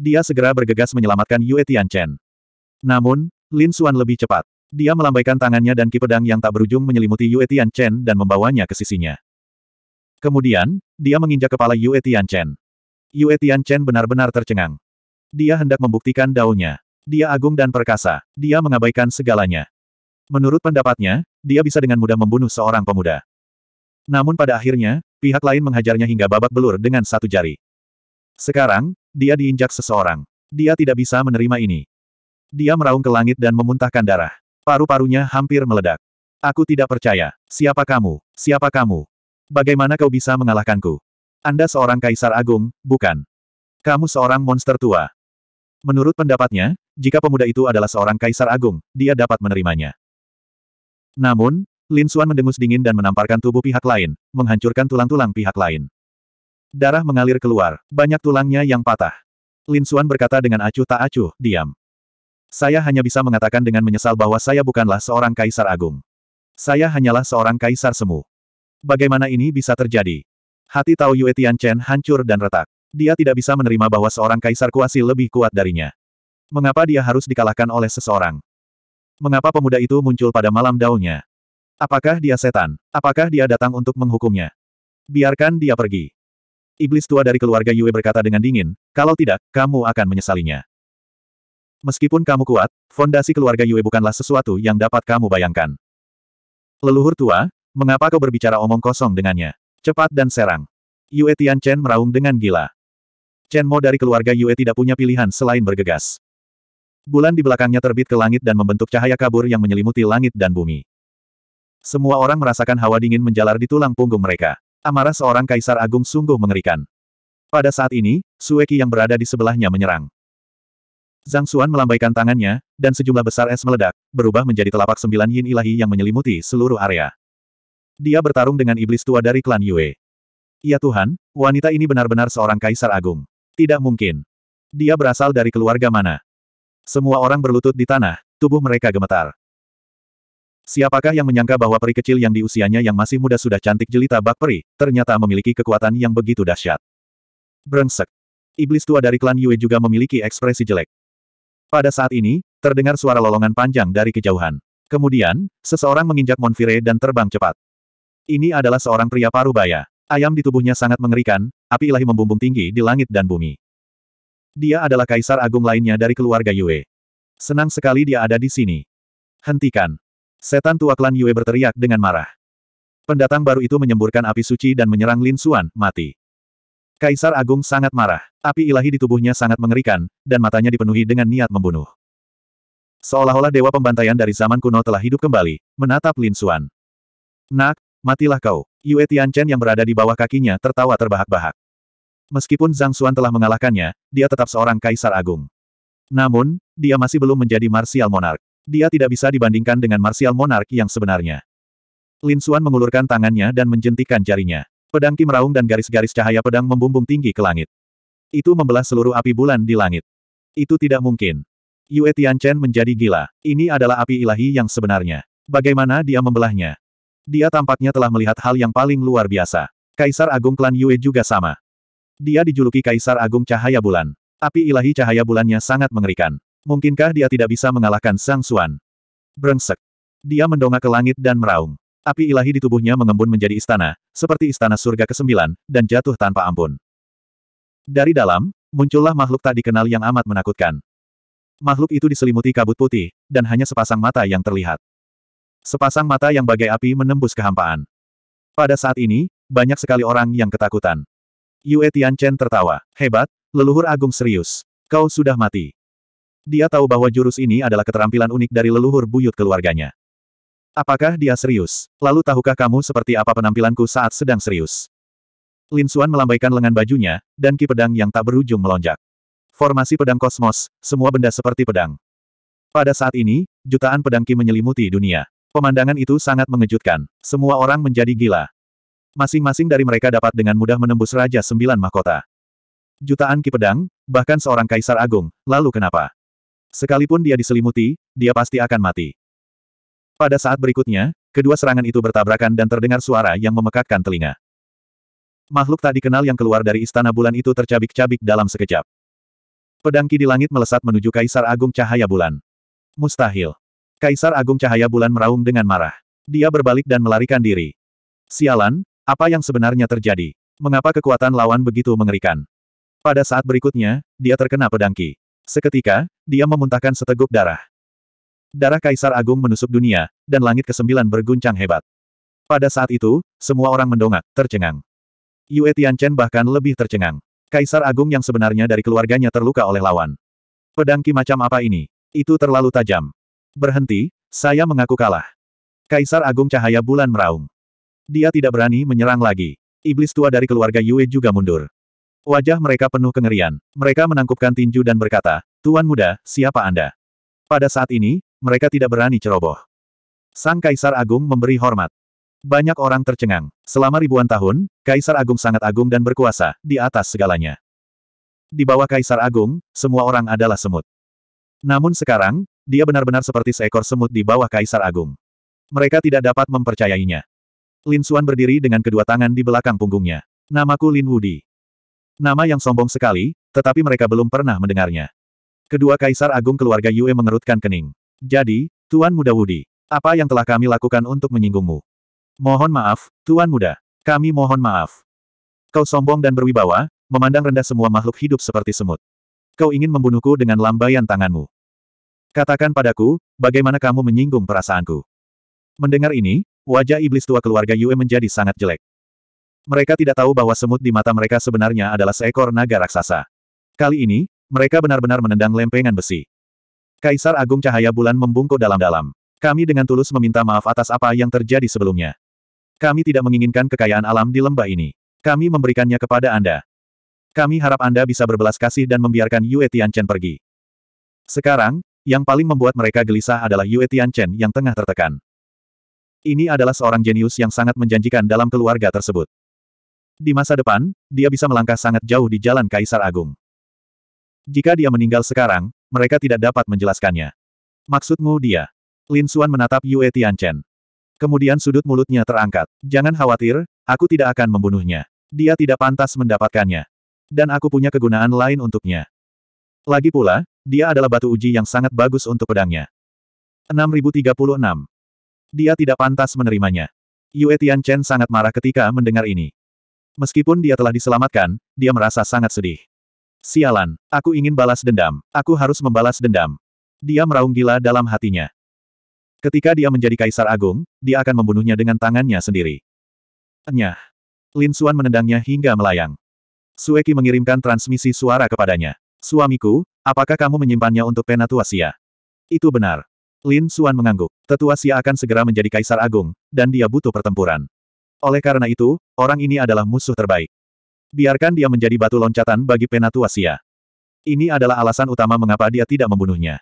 Dia segera bergegas menyelamatkan Yue Chen. Namun, Lin Xuan lebih cepat. Dia melambaikan tangannya dan ki yang tak berujung menyelimuti Yue Tian Chen dan membawanya ke sisinya. Kemudian, dia menginjak kepala Yue Tian Chen. Yue Tian Chen benar-benar tercengang. Dia hendak membuktikan daunnya. Dia agung dan perkasa. Dia mengabaikan segalanya. Menurut pendapatnya, dia bisa dengan mudah membunuh seorang pemuda. Namun pada akhirnya, pihak lain menghajarnya hingga babak belur dengan satu jari. Sekarang, dia diinjak seseorang. Dia tidak bisa menerima ini. Dia meraung ke langit dan memuntahkan darah. Paru-parunya hampir meledak. Aku tidak percaya. Siapa kamu? Siapa kamu? Bagaimana kau bisa mengalahkanku? Anda seorang kaisar agung, bukan? Kamu seorang monster tua. Menurut pendapatnya, jika pemuda itu adalah seorang kaisar agung, dia dapat menerimanya. Namun, Lin Xuan mendengus dingin dan menamparkan tubuh pihak lain, menghancurkan tulang-tulang pihak lain. Darah mengalir keluar, banyak tulangnya yang patah. Lin Xuan berkata dengan acuh tak acuh, diam. Saya hanya bisa mengatakan dengan menyesal bahwa saya bukanlah seorang kaisar agung. Saya hanyalah seorang kaisar semu. Bagaimana ini bisa terjadi? Hati Tao Yue Tianchen hancur dan retak. Dia tidak bisa menerima bahwa seorang kaisar kuasi lebih kuat darinya. Mengapa dia harus dikalahkan oleh seseorang? Mengapa pemuda itu muncul pada malam daunnya? Apakah dia setan? Apakah dia datang untuk menghukumnya? Biarkan dia pergi. Iblis tua dari keluarga Yue berkata dengan dingin, kalau tidak, kamu akan menyesalinya. Meskipun kamu kuat, fondasi keluarga Yue bukanlah sesuatu yang dapat kamu bayangkan. Leluhur tua, mengapa kau berbicara omong kosong dengannya? Cepat dan serang. Yue Tian Chen meraung dengan gila. Chen Mo dari keluarga Yue tidak punya pilihan selain bergegas. Bulan di belakangnya terbit ke langit dan membentuk cahaya kabur yang menyelimuti langit dan bumi. Semua orang merasakan hawa dingin menjalar di tulang punggung mereka. Amarah seorang kaisar agung sungguh mengerikan. Pada saat ini, Sueki yang berada di sebelahnya menyerang. Zhang Xuan melambaikan tangannya, dan sejumlah besar es meledak, berubah menjadi telapak sembilan yin ilahi yang menyelimuti seluruh area. Dia bertarung dengan iblis tua dari klan Yue. Ya Tuhan, wanita ini benar-benar seorang kaisar agung. Tidak mungkin. Dia berasal dari keluarga mana? Semua orang berlutut di tanah, tubuh mereka gemetar. Siapakah yang menyangka bahwa peri kecil yang di usianya yang masih muda sudah cantik jelita bak peri, ternyata memiliki kekuatan yang begitu dahsyat. Brengsek. Iblis tua dari klan Yue juga memiliki ekspresi jelek. Pada saat ini, terdengar suara lolongan panjang dari kejauhan. Kemudian, seseorang menginjak Monfire dan terbang cepat. Ini adalah seorang pria baya. Ayam di tubuhnya sangat mengerikan, api ilahi membumbung tinggi di langit dan bumi. Dia adalah kaisar agung lainnya dari keluarga Yue. Senang sekali dia ada di sini. Hentikan. Setan tua klan Yue berteriak dengan marah. Pendatang baru itu menyemburkan api suci dan menyerang Lin Suan mati. Kaisar Agung sangat marah. Api ilahi di tubuhnya sangat mengerikan, dan matanya dipenuhi dengan niat membunuh. Seolah-olah dewa pembantaian dari zaman kuno telah hidup kembali, menatap Lin Xuan. Nak, matilah kau. Yue Tianchen yang berada di bawah kakinya tertawa terbahak-bahak. Meskipun Zhang Xuan telah mengalahkannya, dia tetap seorang kaisar agung. Namun, dia masih belum menjadi martial Monarch. Dia tidak bisa dibandingkan dengan martial Monarch yang sebenarnya. Lin Xuan mengulurkan tangannya dan menjentikan jarinya. Pedang Ki meraung dan garis-garis cahaya pedang membumbung tinggi ke langit. Itu membelah seluruh api bulan di langit. Itu tidak mungkin. Yue Tianchen menjadi gila. Ini adalah api ilahi yang sebenarnya. Bagaimana dia membelahnya? Dia tampaknya telah melihat hal yang paling luar biasa. Kaisar Agung Klan Yue juga sama. Dia dijuluki Kaisar Agung Cahaya Bulan. Api ilahi cahaya bulannya sangat mengerikan. Mungkinkah dia tidak bisa mengalahkan Sang Suan? Brengsek. Dia mendongak ke langit dan meraung. Api ilahi di tubuhnya mengembun menjadi istana, seperti istana surga ke-9, dan jatuh tanpa ampun. Dari dalam, muncullah makhluk tak dikenal yang amat menakutkan. Makhluk itu diselimuti kabut putih, dan hanya sepasang mata yang terlihat. Sepasang mata yang bagai api menembus kehampaan. Pada saat ini, banyak sekali orang yang ketakutan. Yue Tianchen tertawa. Hebat, leluhur agung serius. Kau sudah mati. Dia tahu bahwa jurus ini adalah keterampilan unik dari leluhur buyut keluarganya. Apakah dia serius? Lalu tahukah kamu seperti apa penampilanku saat sedang serius? Lin Xuan melambaikan lengan bajunya, dan ki pedang yang tak berujung melonjak. Formasi pedang kosmos, semua benda seperti pedang. Pada saat ini, jutaan pedang ki menyelimuti dunia. Pemandangan itu sangat mengejutkan. Semua orang menjadi gila. Masing-masing dari mereka dapat dengan mudah menembus Raja Sembilan Mahkota. Jutaan ki pedang, bahkan seorang kaisar agung, lalu kenapa? Sekalipun dia diselimuti, dia pasti akan mati. Pada saat berikutnya, kedua serangan itu bertabrakan dan terdengar suara yang memekakkan telinga. Makhluk tak dikenal yang keluar dari istana bulan itu tercabik-cabik dalam sekejap. Pedangki di langit melesat menuju Kaisar Agung Cahaya Bulan. Mustahil. Kaisar Agung Cahaya Bulan meraung dengan marah. Dia berbalik dan melarikan diri. Sialan, apa yang sebenarnya terjadi? Mengapa kekuatan lawan begitu mengerikan? Pada saat berikutnya, dia terkena pedangki. Seketika, dia memuntahkan seteguk darah. Darah Kaisar Agung menusuk dunia, dan langit kesembilan berguncang hebat. Pada saat itu, semua orang mendongak, tercengang. Yue Tianchen bahkan lebih tercengang. Kaisar Agung yang sebenarnya dari keluarganya terluka oleh lawan. Pedangki macam apa ini? Itu terlalu tajam. Berhenti, saya mengaku kalah. Kaisar Agung Cahaya Bulan meraung. Dia tidak berani menyerang lagi. Iblis tua dari keluarga Yue juga mundur. Wajah mereka penuh kengerian. Mereka menangkupkan tinju dan berkata, Tuan muda, siapa Anda? Pada saat ini, mereka tidak berani ceroboh. Sang Kaisar Agung memberi hormat. Banyak orang tercengang. Selama ribuan tahun, Kaisar Agung sangat agung dan berkuasa, di atas segalanya. Di bawah Kaisar Agung, semua orang adalah semut. Namun sekarang, dia benar-benar seperti seekor semut di bawah Kaisar Agung. Mereka tidak dapat mempercayainya. Lin Xuan berdiri dengan kedua tangan di belakang punggungnya. Namaku Lin Wudi. Nama yang sombong sekali, tetapi mereka belum pernah mendengarnya. Kedua kaisar agung keluarga Yue mengerutkan kening. Jadi, Tuan Muda Wudi, apa yang telah kami lakukan untuk menyinggungmu? Mohon maaf, Tuan Muda. Kami mohon maaf. Kau sombong dan berwibawa, memandang rendah semua makhluk hidup seperti semut. Kau ingin membunuhku dengan lambaian tanganmu. Katakan padaku, bagaimana kamu menyinggung perasaanku. Mendengar ini, wajah iblis tua keluarga Yue menjadi sangat jelek. Mereka tidak tahu bahwa semut di mata mereka sebenarnya adalah seekor naga raksasa. Kali ini, mereka benar-benar menendang lempengan besi. Kaisar Agung Cahaya Bulan membungkuk dalam-dalam. Kami dengan tulus meminta maaf atas apa yang terjadi sebelumnya. Kami tidak menginginkan kekayaan alam di lembah ini. Kami memberikannya kepada Anda. Kami harap Anda bisa berbelas kasih dan membiarkan Yue Tianchen pergi. Sekarang, yang paling membuat mereka gelisah adalah Yue Tianchen yang tengah tertekan. Ini adalah seorang jenius yang sangat menjanjikan dalam keluarga tersebut. Di masa depan, dia bisa melangkah sangat jauh di jalan Kaisar Agung. Jika dia meninggal sekarang, mereka tidak dapat menjelaskannya. Maksudmu dia? Lin Xuan menatap Yue Tianchen. Kemudian sudut mulutnya terangkat. Jangan khawatir, aku tidak akan membunuhnya. Dia tidak pantas mendapatkannya. Dan aku punya kegunaan lain untuknya. Lagi pula, dia adalah batu uji yang sangat bagus untuk pedangnya. 6036. Dia tidak pantas menerimanya. Yue Tianchen sangat marah ketika mendengar ini. Meskipun dia telah diselamatkan, dia merasa sangat sedih. Sialan, aku ingin balas dendam, aku harus membalas dendam. Dia meraung gila dalam hatinya. Ketika dia menjadi kaisar agung, dia akan membunuhnya dengan tangannya sendiri. Enyah. Lin Xuan menendangnya hingga melayang. Sueki mengirimkan transmisi suara kepadanya. Suamiku, apakah kamu menyimpannya untuk penatua Penatuasia? Itu benar. Lin Xuan mengangguk. Sia akan segera menjadi kaisar agung, dan dia butuh pertempuran. Oleh karena itu, orang ini adalah musuh terbaik. Biarkan dia menjadi batu loncatan bagi Penatua Sia. Ini adalah alasan utama mengapa dia tidak membunuhnya.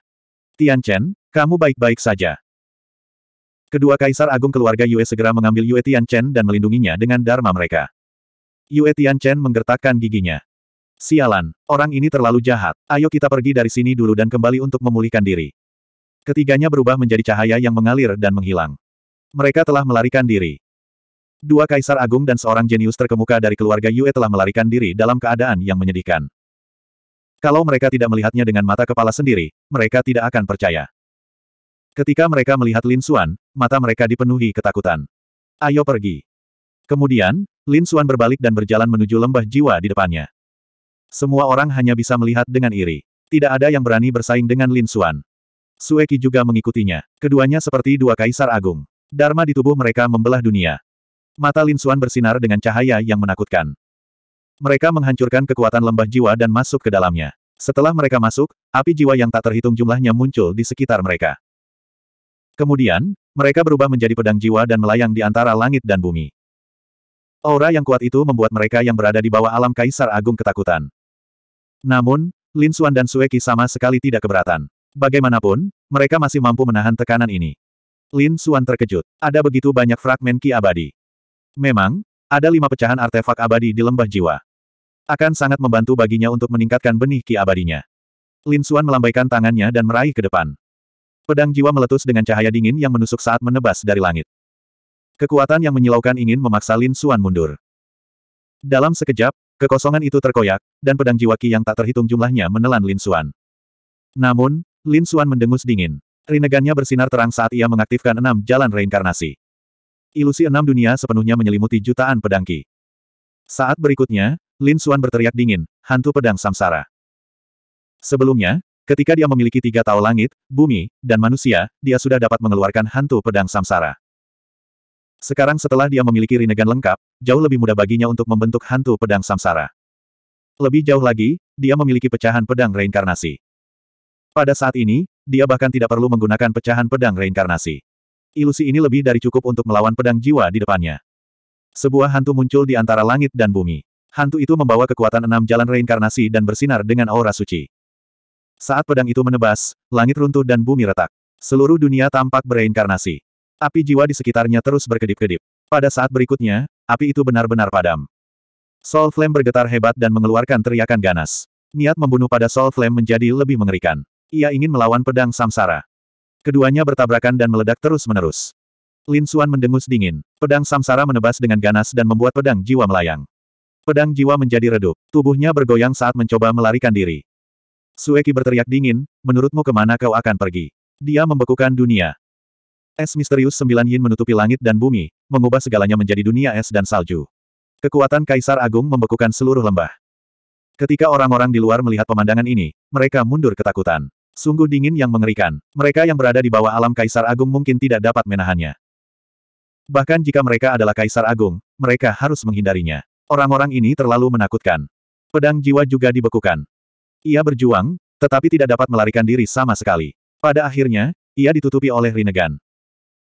Tian Chen, kamu baik-baik saja. Kedua kaisar agung keluarga Yue segera mengambil Yue Tian Chen dan melindunginya dengan dharma mereka. Yue Tian Chen menggertakkan giginya. Sialan, orang ini terlalu jahat. Ayo kita pergi dari sini dulu dan kembali untuk memulihkan diri. Ketiganya berubah menjadi cahaya yang mengalir dan menghilang. Mereka telah melarikan diri. Dua kaisar agung dan seorang jenius terkemuka dari keluarga Yue telah melarikan diri dalam keadaan yang menyedihkan. Kalau mereka tidak melihatnya dengan mata kepala sendiri, mereka tidak akan percaya. Ketika mereka melihat Lin Xuan, mata mereka dipenuhi ketakutan. Ayo pergi. Kemudian, Lin Xuan berbalik dan berjalan menuju lembah jiwa di depannya. Semua orang hanya bisa melihat dengan iri. Tidak ada yang berani bersaing dengan Lin Xuan. Sueki juga mengikutinya. Keduanya seperti dua kaisar agung. Dharma di tubuh mereka membelah dunia. Mata Lin Suan bersinar dengan cahaya yang menakutkan. Mereka menghancurkan kekuatan lembah jiwa dan masuk ke dalamnya. Setelah mereka masuk, api jiwa yang tak terhitung jumlahnya muncul di sekitar mereka. Kemudian, mereka berubah menjadi pedang jiwa dan melayang di antara langit dan bumi. Aura yang kuat itu membuat mereka yang berada di bawah alam Kaisar Agung ketakutan. Namun, Lin Suan dan Sueki sama sekali tidak keberatan. Bagaimanapun, mereka masih mampu menahan tekanan ini. Lin Suan terkejut. Ada begitu banyak fragmen Ki Abadi. Memang, ada lima pecahan artefak abadi di lembah jiwa. Akan sangat membantu baginya untuk meningkatkan benih ki abadinya. Lin Xuan melambaikan tangannya dan meraih ke depan. Pedang jiwa meletus dengan cahaya dingin yang menusuk saat menebas dari langit. Kekuatan yang menyilaukan ingin memaksa Lin Xuan mundur. Dalam sekejap, kekosongan itu terkoyak, dan pedang jiwa ki yang tak terhitung jumlahnya menelan Lin Xuan. Namun, Lin Xuan mendengus dingin. Rinegannya bersinar terang saat ia mengaktifkan enam jalan reinkarnasi. Ilusi enam dunia sepenuhnya menyelimuti jutaan pedangki. Saat berikutnya, Lin Xuan berteriak dingin, hantu pedang samsara. Sebelumnya, ketika dia memiliki tiga tau langit, bumi, dan manusia, dia sudah dapat mengeluarkan hantu pedang samsara. Sekarang setelah dia memiliki rinnegan lengkap, jauh lebih mudah baginya untuk membentuk hantu pedang samsara. Lebih jauh lagi, dia memiliki pecahan pedang reinkarnasi. Pada saat ini, dia bahkan tidak perlu menggunakan pecahan pedang reinkarnasi. Ilusi ini lebih dari cukup untuk melawan pedang jiwa di depannya. Sebuah hantu muncul di antara langit dan bumi. Hantu itu membawa kekuatan enam jalan reinkarnasi dan bersinar dengan aura suci. Saat pedang itu menebas, langit runtuh dan bumi retak. Seluruh dunia tampak bereinkarnasi. Api jiwa di sekitarnya terus berkedip-kedip. Pada saat berikutnya, api itu benar-benar padam. Soul Flame bergetar hebat dan mengeluarkan teriakan ganas. Niat membunuh pada Soul Flame menjadi lebih mengerikan. Ia ingin melawan pedang samsara. Keduanya bertabrakan dan meledak terus-menerus. Lin Xuan mendengus dingin. Pedang samsara menebas dengan ganas dan membuat pedang jiwa melayang. Pedang jiwa menjadi redup. Tubuhnya bergoyang saat mencoba melarikan diri. Sueki berteriak dingin, menurutmu kemana kau akan pergi? Dia membekukan dunia. Es misterius sembilan yin menutupi langit dan bumi, mengubah segalanya menjadi dunia es dan salju. Kekuatan Kaisar Agung membekukan seluruh lembah. Ketika orang-orang di luar melihat pemandangan ini, mereka mundur ketakutan. Sungguh dingin yang mengerikan. Mereka yang berada di bawah alam Kaisar Agung mungkin tidak dapat menahannya. Bahkan jika mereka adalah Kaisar Agung, mereka harus menghindarinya. Orang-orang ini terlalu menakutkan. Pedang jiwa juga dibekukan. Ia berjuang, tetapi tidak dapat melarikan diri sama sekali. Pada akhirnya, ia ditutupi oleh Rinnegan.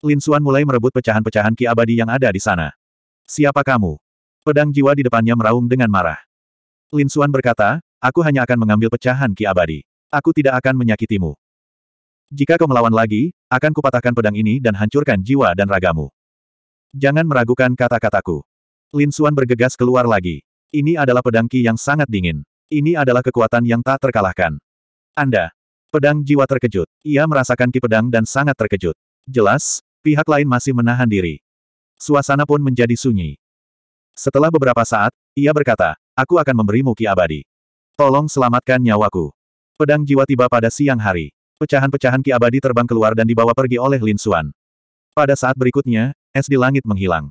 Lin Xuan mulai merebut pecahan-pecahan ki abadi yang ada di sana. Siapa kamu? Pedang jiwa di depannya meraung dengan marah. Lin Xuan berkata, aku hanya akan mengambil pecahan ki abadi. Aku tidak akan menyakitimu. Jika kau melawan lagi, akan kupatahkan pedang ini dan hancurkan jiwa dan ragamu. Jangan meragukan kata-kataku. Lin Suan bergegas keluar lagi. Ini adalah pedang Qi yang sangat dingin. Ini adalah kekuatan yang tak terkalahkan. Anda. Pedang jiwa terkejut. Ia merasakan Qi pedang dan sangat terkejut. Jelas, pihak lain masih menahan diri. Suasana pun menjadi sunyi. Setelah beberapa saat, ia berkata, aku akan memberimu ki abadi. Tolong selamatkan nyawaku. Pedang jiwa tiba pada siang hari. Pecahan-pecahan ki abadi terbang keluar dan dibawa pergi oleh Lin Xuan. Pada saat berikutnya, es di langit menghilang.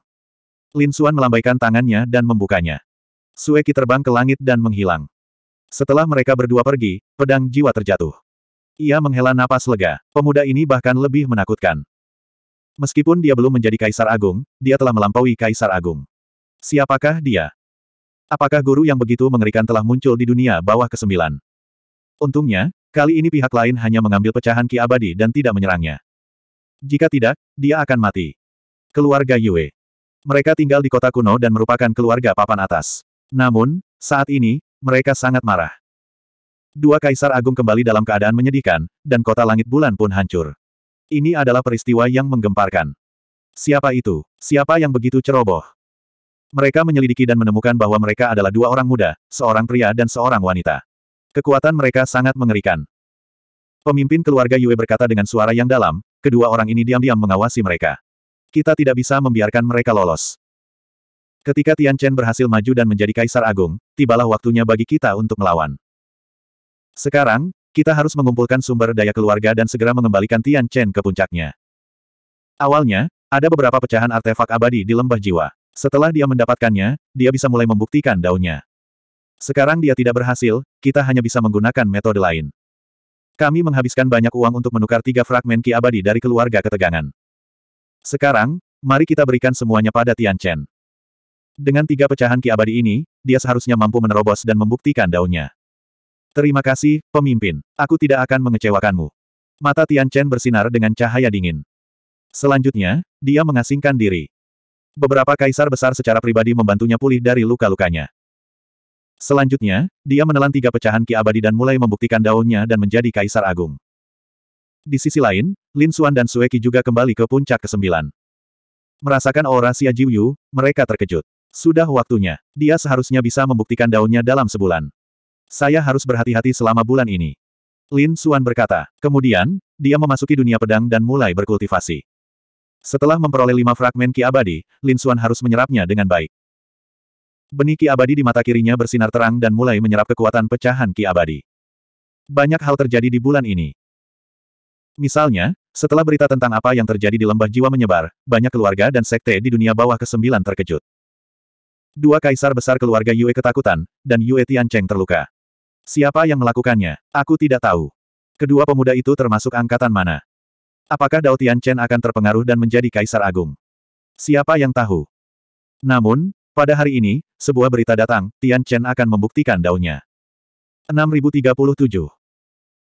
Lin Xuan melambaikan tangannya dan membukanya. Sue ki terbang ke langit dan menghilang. Setelah mereka berdua pergi, pedang jiwa terjatuh. Ia menghela napas lega. Pemuda ini bahkan lebih menakutkan. Meskipun dia belum menjadi kaisar agung, dia telah melampaui kaisar agung. Siapakah dia? Apakah guru yang begitu mengerikan telah muncul di dunia bawah kesembilan? Untungnya, kali ini pihak lain hanya mengambil pecahan ki abadi dan tidak menyerangnya. Jika tidak, dia akan mati. Keluarga Yue. Mereka tinggal di kota kuno dan merupakan keluarga papan atas. Namun, saat ini, mereka sangat marah. Dua kaisar agung kembali dalam keadaan menyedihkan, dan kota langit bulan pun hancur. Ini adalah peristiwa yang menggemparkan. Siapa itu? Siapa yang begitu ceroboh? Mereka menyelidiki dan menemukan bahwa mereka adalah dua orang muda, seorang pria dan seorang wanita. Kekuatan mereka sangat mengerikan. Pemimpin keluarga Yue berkata dengan suara yang dalam, kedua orang ini diam-diam mengawasi mereka. Kita tidak bisa membiarkan mereka lolos. Ketika Tian Chen berhasil maju dan menjadi kaisar agung, tibalah waktunya bagi kita untuk melawan. Sekarang, kita harus mengumpulkan sumber daya keluarga dan segera mengembalikan Tian Chen ke puncaknya. Awalnya, ada beberapa pecahan artefak abadi di lembah jiwa. Setelah dia mendapatkannya, dia bisa mulai membuktikan daunnya. Sekarang dia tidak berhasil, kita hanya bisa menggunakan metode lain. Kami menghabiskan banyak uang untuk menukar tiga fragmen ki abadi dari keluarga ketegangan. Sekarang, mari kita berikan semuanya pada Tian Chen. Dengan tiga pecahan ki abadi ini, dia seharusnya mampu menerobos dan membuktikan daunnya. Terima kasih, pemimpin. Aku tidak akan mengecewakanmu. Mata Tian Chen bersinar dengan cahaya dingin. Selanjutnya, dia mengasingkan diri. Beberapa kaisar besar secara pribadi membantunya pulih dari luka-lukanya. Selanjutnya, dia menelan tiga pecahan Ki Abadi dan mulai membuktikan daunnya dan menjadi Kaisar Agung. Di sisi lain, Lin Xuan dan Sue Qi juga kembali ke puncak kesembilan. Merasakan aura Xia Jiuyu, mereka terkejut. Sudah waktunya, dia seharusnya bisa membuktikan daunnya dalam sebulan. Saya harus berhati-hati selama bulan ini. Lin Xuan berkata. Kemudian, dia memasuki dunia pedang dan mulai berkultivasi. Setelah memperoleh lima fragmen Ki Abadi, Lin Xuan harus menyerapnya dengan baik. Benih ki abadi di mata kirinya bersinar terang dan mulai menyerap kekuatan pecahan ki abadi. Banyak hal terjadi di bulan ini. Misalnya, setelah berita tentang apa yang terjadi di lembah jiwa menyebar, banyak keluarga dan sekte di dunia bawah ke-9 terkejut. Dua kaisar besar keluarga Yue ketakutan, dan Yue Tiancheng terluka. Siapa yang melakukannya? Aku tidak tahu. Kedua pemuda itu termasuk angkatan mana? Apakah Dao Tiancheng akan terpengaruh dan menjadi kaisar agung? Siapa yang tahu? Namun, pada hari ini, sebuah berita datang, Tian Chen akan membuktikan daunnya. 6037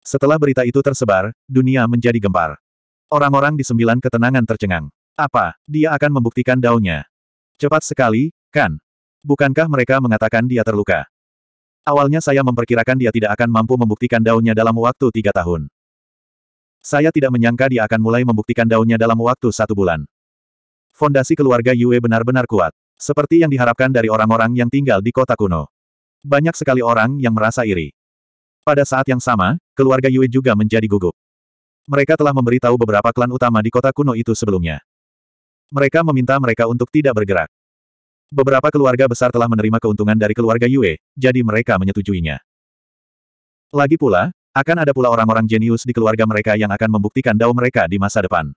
Setelah berita itu tersebar, dunia menjadi gempar. Orang-orang di sembilan ketenangan tercengang. Apa, dia akan membuktikan daunnya? Cepat sekali, kan? Bukankah mereka mengatakan dia terluka? Awalnya saya memperkirakan dia tidak akan mampu membuktikan daunnya dalam waktu tiga tahun. Saya tidak menyangka dia akan mulai membuktikan daunnya dalam waktu satu bulan. Fondasi keluarga Yue benar-benar kuat. Seperti yang diharapkan dari orang-orang yang tinggal di kota kuno. Banyak sekali orang yang merasa iri. Pada saat yang sama, keluarga Yue juga menjadi gugup. Mereka telah memberitahu beberapa klan utama di kota kuno itu sebelumnya. Mereka meminta mereka untuk tidak bergerak. Beberapa keluarga besar telah menerima keuntungan dari keluarga Yue, jadi mereka menyetujuinya. Lagi pula, akan ada pula orang-orang jenius di keluarga mereka yang akan membuktikan dao mereka di masa depan.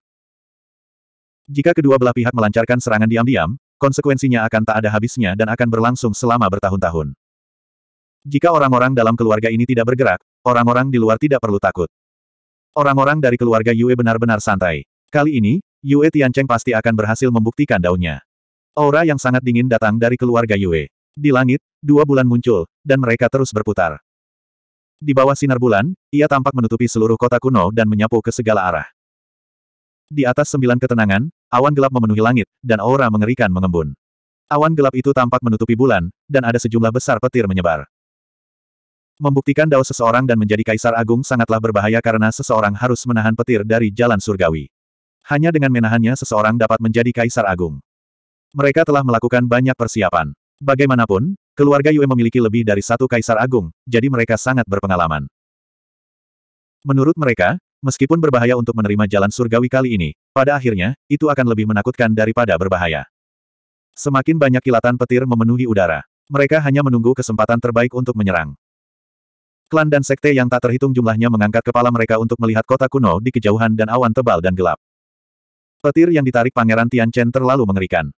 Jika kedua belah pihak melancarkan serangan diam-diam, konsekuensinya akan tak ada habisnya dan akan berlangsung selama bertahun-tahun. Jika orang-orang dalam keluarga ini tidak bergerak, orang-orang di luar tidak perlu takut. Orang-orang dari keluarga Yue benar-benar santai. Kali ini, Yue Tiancheng pasti akan berhasil membuktikan daunnya. Aura yang sangat dingin datang dari keluarga Yue. Di langit, dua bulan muncul, dan mereka terus berputar. Di bawah sinar bulan, ia tampak menutupi seluruh kota kuno dan menyapu ke segala arah. Di atas sembilan ketenangan, awan gelap memenuhi langit, dan aura mengerikan mengembun. Awan gelap itu tampak menutupi bulan, dan ada sejumlah besar petir menyebar. Membuktikan dao seseorang dan menjadi kaisar agung sangatlah berbahaya karena seseorang harus menahan petir dari jalan surgawi. Hanya dengan menahannya seseorang dapat menjadi kaisar agung. Mereka telah melakukan banyak persiapan. Bagaimanapun, keluarga Yue memiliki lebih dari satu kaisar agung, jadi mereka sangat berpengalaman. Menurut mereka, Meskipun berbahaya untuk menerima jalan surgawi kali ini, pada akhirnya, itu akan lebih menakutkan daripada berbahaya. Semakin banyak kilatan petir memenuhi udara. Mereka hanya menunggu kesempatan terbaik untuk menyerang. Klan dan sekte yang tak terhitung jumlahnya mengangkat kepala mereka untuk melihat kota kuno di kejauhan dan awan tebal dan gelap. Petir yang ditarik Pangeran Tian Chen terlalu mengerikan.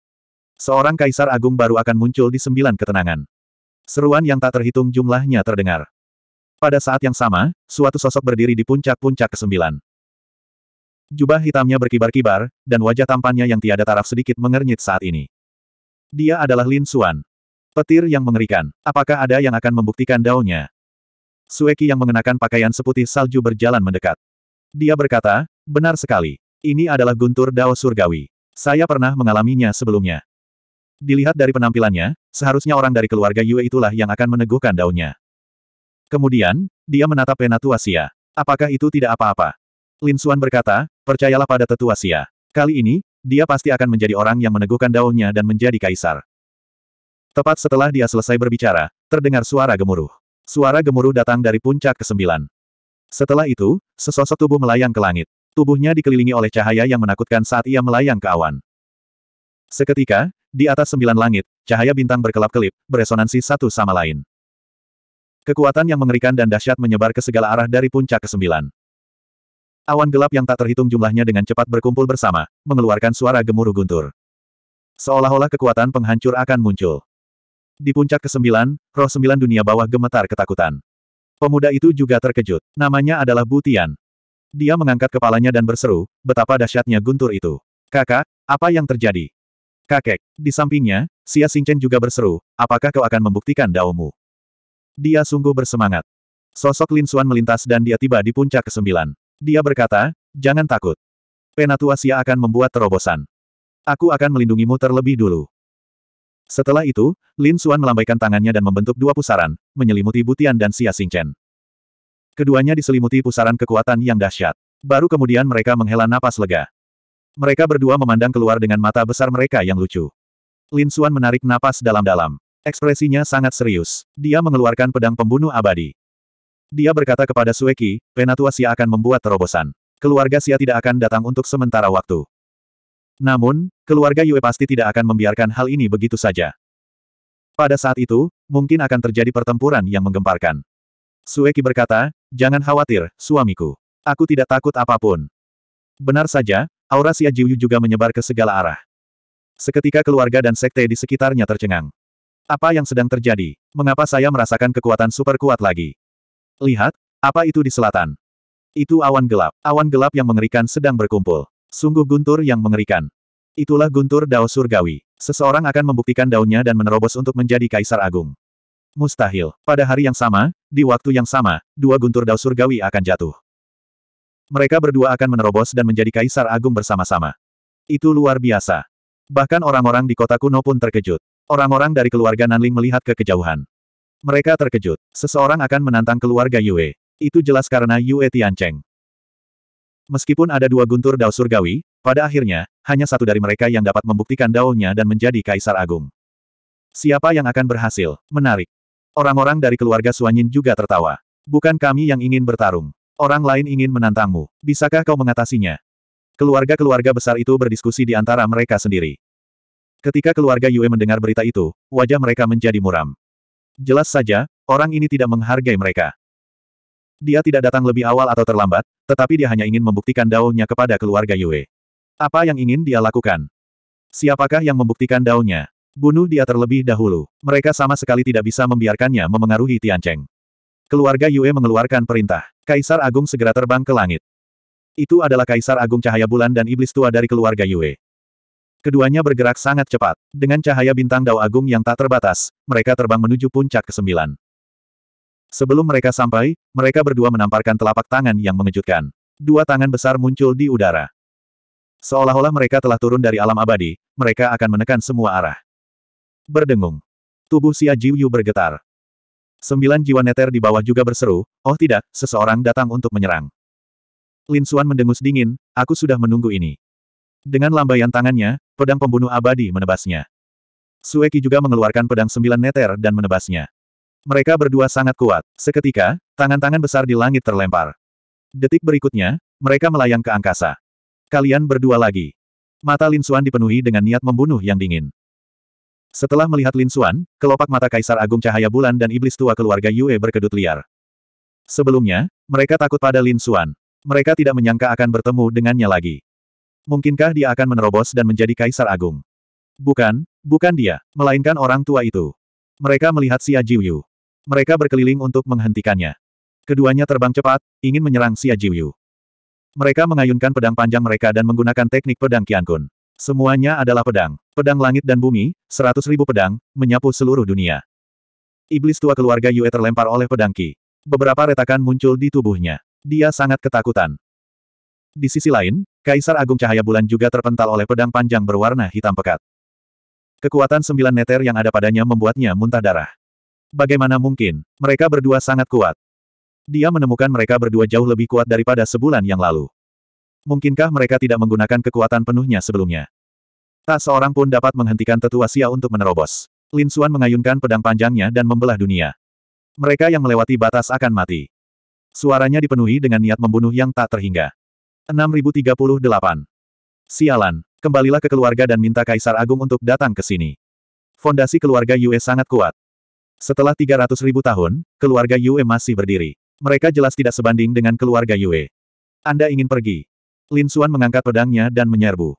Seorang kaisar agung baru akan muncul di sembilan ketenangan. Seruan yang tak terhitung jumlahnya terdengar. Pada saat yang sama, suatu sosok berdiri di puncak-puncak kesembilan. Jubah hitamnya berkibar-kibar, dan wajah tampannya yang tiada taraf sedikit mengernyit saat ini. Dia adalah Lin Suan. Petir yang mengerikan. Apakah ada yang akan membuktikan daunnya? Sueki yang mengenakan pakaian seputih salju berjalan mendekat. Dia berkata, benar sekali. Ini adalah guntur dao surgawi. Saya pernah mengalaminya sebelumnya. Dilihat dari penampilannya, seharusnya orang dari keluarga Yue itulah yang akan meneguhkan daunnya. Kemudian, dia menatap Penatua Sia. Apakah itu tidak apa-apa? Lin Xuan berkata, percayalah pada tetua Sia. Kali ini, dia pasti akan menjadi orang yang meneguhkan daunnya dan menjadi kaisar. Tepat setelah dia selesai berbicara, terdengar suara gemuruh. Suara gemuruh datang dari puncak ke kesembilan. Setelah itu, sesosok tubuh melayang ke langit. Tubuhnya dikelilingi oleh cahaya yang menakutkan saat ia melayang ke awan. Seketika, di atas sembilan langit, cahaya bintang berkelap-kelip, beresonansi satu sama lain. Kekuatan yang mengerikan dan dahsyat menyebar ke segala arah dari puncak ke kesembilan. Awan gelap yang tak terhitung jumlahnya dengan cepat berkumpul bersama, mengeluarkan suara gemuruh guntur. Seolah-olah kekuatan penghancur akan muncul. Di puncak ke kesembilan, roh sembilan dunia bawah gemetar ketakutan. Pemuda itu juga terkejut. Namanya adalah Butian. Dia mengangkat kepalanya dan berseru, betapa dahsyatnya guntur itu. Kakak, apa yang terjadi? Kakek, di sampingnya, Sia Xingchen juga berseru, apakah kau akan membuktikan daomu? Dia sungguh bersemangat. Sosok Lin Suan melintas dan dia tiba di puncak kesembilan. Dia berkata, jangan takut. Penatua Sia akan membuat terobosan. Aku akan melindungimu terlebih dulu. Setelah itu, Lin Suan melambaikan tangannya dan membentuk dua pusaran, menyelimuti Butian dan Sia Xingchen. Keduanya diselimuti pusaran kekuatan yang dahsyat. Baru kemudian mereka menghela napas lega. Mereka berdua memandang keluar dengan mata besar mereka yang lucu. Lin Suan menarik napas dalam-dalam. Ekspresinya sangat serius. Dia mengeluarkan pedang pembunuh abadi. Dia berkata kepada Sueki, Penatua Sia akan membuat terobosan. Keluarga Sia tidak akan datang untuk sementara waktu. Namun, keluarga Yue pasti tidak akan membiarkan hal ini begitu saja. Pada saat itu, mungkin akan terjadi pertempuran yang menggemparkan. Sueki berkata, jangan khawatir, suamiku. Aku tidak takut apapun. Benar saja, aura Sia Jiuyu juga menyebar ke segala arah. Seketika keluarga dan sekte di sekitarnya tercengang. Apa yang sedang terjadi? Mengapa saya merasakan kekuatan super kuat lagi? Lihat, apa itu di selatan? Itu awan gelap. Awan gelap yang mengerikan sedang berkumpul. Sungguh guntur yang mengerikan. Itulah guntur dao surgawi. Seseorang akan membuktikan daunnya dan menerobos untuk menjadi kaisar agung. Mustahil. Pada hari yang sama, di waktu yang sama, dua guntur dao surgawi akan jatuh. Mereka berdua akan menerobos dan menjadi kaisar agung bersama-sama. Itu luar biasa. Bahkan orang-orang di kota kuno pun terkejut. Orang-orang dari keluarga Nanling melihat ke kejauhan. Mereka terkejut. Seseorang akan menantang keluarga Yue. Itu jelas karena Yue Tiancheng. Meskipun ada dua guntur dao surgawi, pada akhirnya, hanya satu dari mereka yang dapat membuktikan Dao-nya dan menjadi kaisar agung. Siapa yang akan berhasil? Menarik. Orang-orang dari keluarga Suanyin juga tertawa. Bukan kami yang ingin bertarung. Orang lain ingin menantangmu. Bisakah kau mengatasinya? Keluarga-keluarga besar itu berdiskusi di antara mereka sendiri. Ketika keluarga Yue mendengar berita itu, wajah mereka menjadi muram. Jelas saja, orang ini tidak menghargai mereka. Dia tidak datang lebih awal atau terlambat, tetapi dia hanya ingin membuktikan daunnya kepada keluarga Yue. Apa yang ingin dia lakukan? Siapakah yang membuktikan daunnya? Bunuh dia terlebih dahulu. Mereka sama sekali tidak bisa membiarkannya memengaruhi Tiancheng. Keluarga Yue mengeluarkan perintah. Kaisar Agung segera terbang ke langit. Itu adalah Kaisar Agung Cahaya Bulan dan Iblis Tua dari keluarga Yue. Keduanya bergerak sangat cepat. Dengan cahaya bintang Dao Agung yang tak terbatas, mereka terbang menuju puncak ke-9. Sebelum mereka sampai, mereka berdua menamparkan telapak tangan yang mengejutkan. Dua tangan besar muncul di udara. Seolah-olah mereka telah turun dari alam abadi, mereka akan menekan semua arah. Berdengung. Tubuh Xia Jiuyu bergetar. Sembilan jiwa neter di bawah juga berseru, oh tidak, seseorang datang untuk menyerang. Lin Xuan mendengus dingin, aku sudah menunggu ini. Dengan lambaian tangannya, pedang pembunuh abadi menebasnya. Sueki juga mengeluarkan pedang sembilan neter dan menebasnya. Mereka berdua sangat kuat. Seketika, tangan-tangan besar di langit terlempar. Detik berikutnya, mereka melayang ke angkasa. Kalian berdua lagi. Mata Lin Xuan dipenuhi dengan niat membunuh yang dingin. Setelah melihat Lin Xuan, kelopak mata Kaisar Agung Cahaya Bulan dan Iblis Tua keluarga Yue berkedut liar. Sebelumnya, mereka takut pada Lin Xuan. Mereka tidak menyangka akan bertemu dengannya lagi. Mungkinkah dia akan menerobos dan menjadi kaisar agung? Bukan, bukan dia, melainkan orang tua itu. Mereka melihat Xia Jiuyu. Mereka berkeliling untuk menghentikannya. Keduanya terbang cepat, ingin menyerang Xia Jiuyu. Mereka mengayunkan pedang panjang mereka dan menggunakan teknik pedang Qiankun. Semuanya adalah pedang. Pedang langit dan bumi, seratus ribu pedang, menyapu seluruh dunia. Iblis tua keluarga Yue terlempar oleh pedang Qi. Beberapa retakan muncul di tubuhnya. Dia sangat ketakutan. Di sisi lain, Kaisar Agung Cahaya Bulan juga terpental oleh pedang panjang berwarna hitam pekat. Kekuatan sembilan neter yang ada padanya membuatnya muntah darah. Bagaimana mungkin, mereka berdua sangat kuat. Dia menemukan mereka berdua jauh lebih kuat daripada sebulan yang lalu. Mungkinkah mereka tidak menggunakan kekuatan penuhnya sebelumnya? Tak seorang pun dapat menghentikan tetua Sia untuk menerobos. Lin Xuan mengayunkan pedang panjangnya dan membelah dunia. Mereka yang melewati batas akan mati. Suaranya dipenuhi dengan niat membunuh yang tak terhingga. 6038. Sialan, kembalilah ke keluarga dan minta Kaisar Agung untuk datang ke sini. Fondasi keluarga Yue sangat kuat. Setelah 300 ribu tahun, keluarga Yue masih berdiri. Mereka jelas tidak sebanding dengan keluarga Yue. Anda ingin pergi? Lin Xuan mengangkat pedangnya dan menyerbu.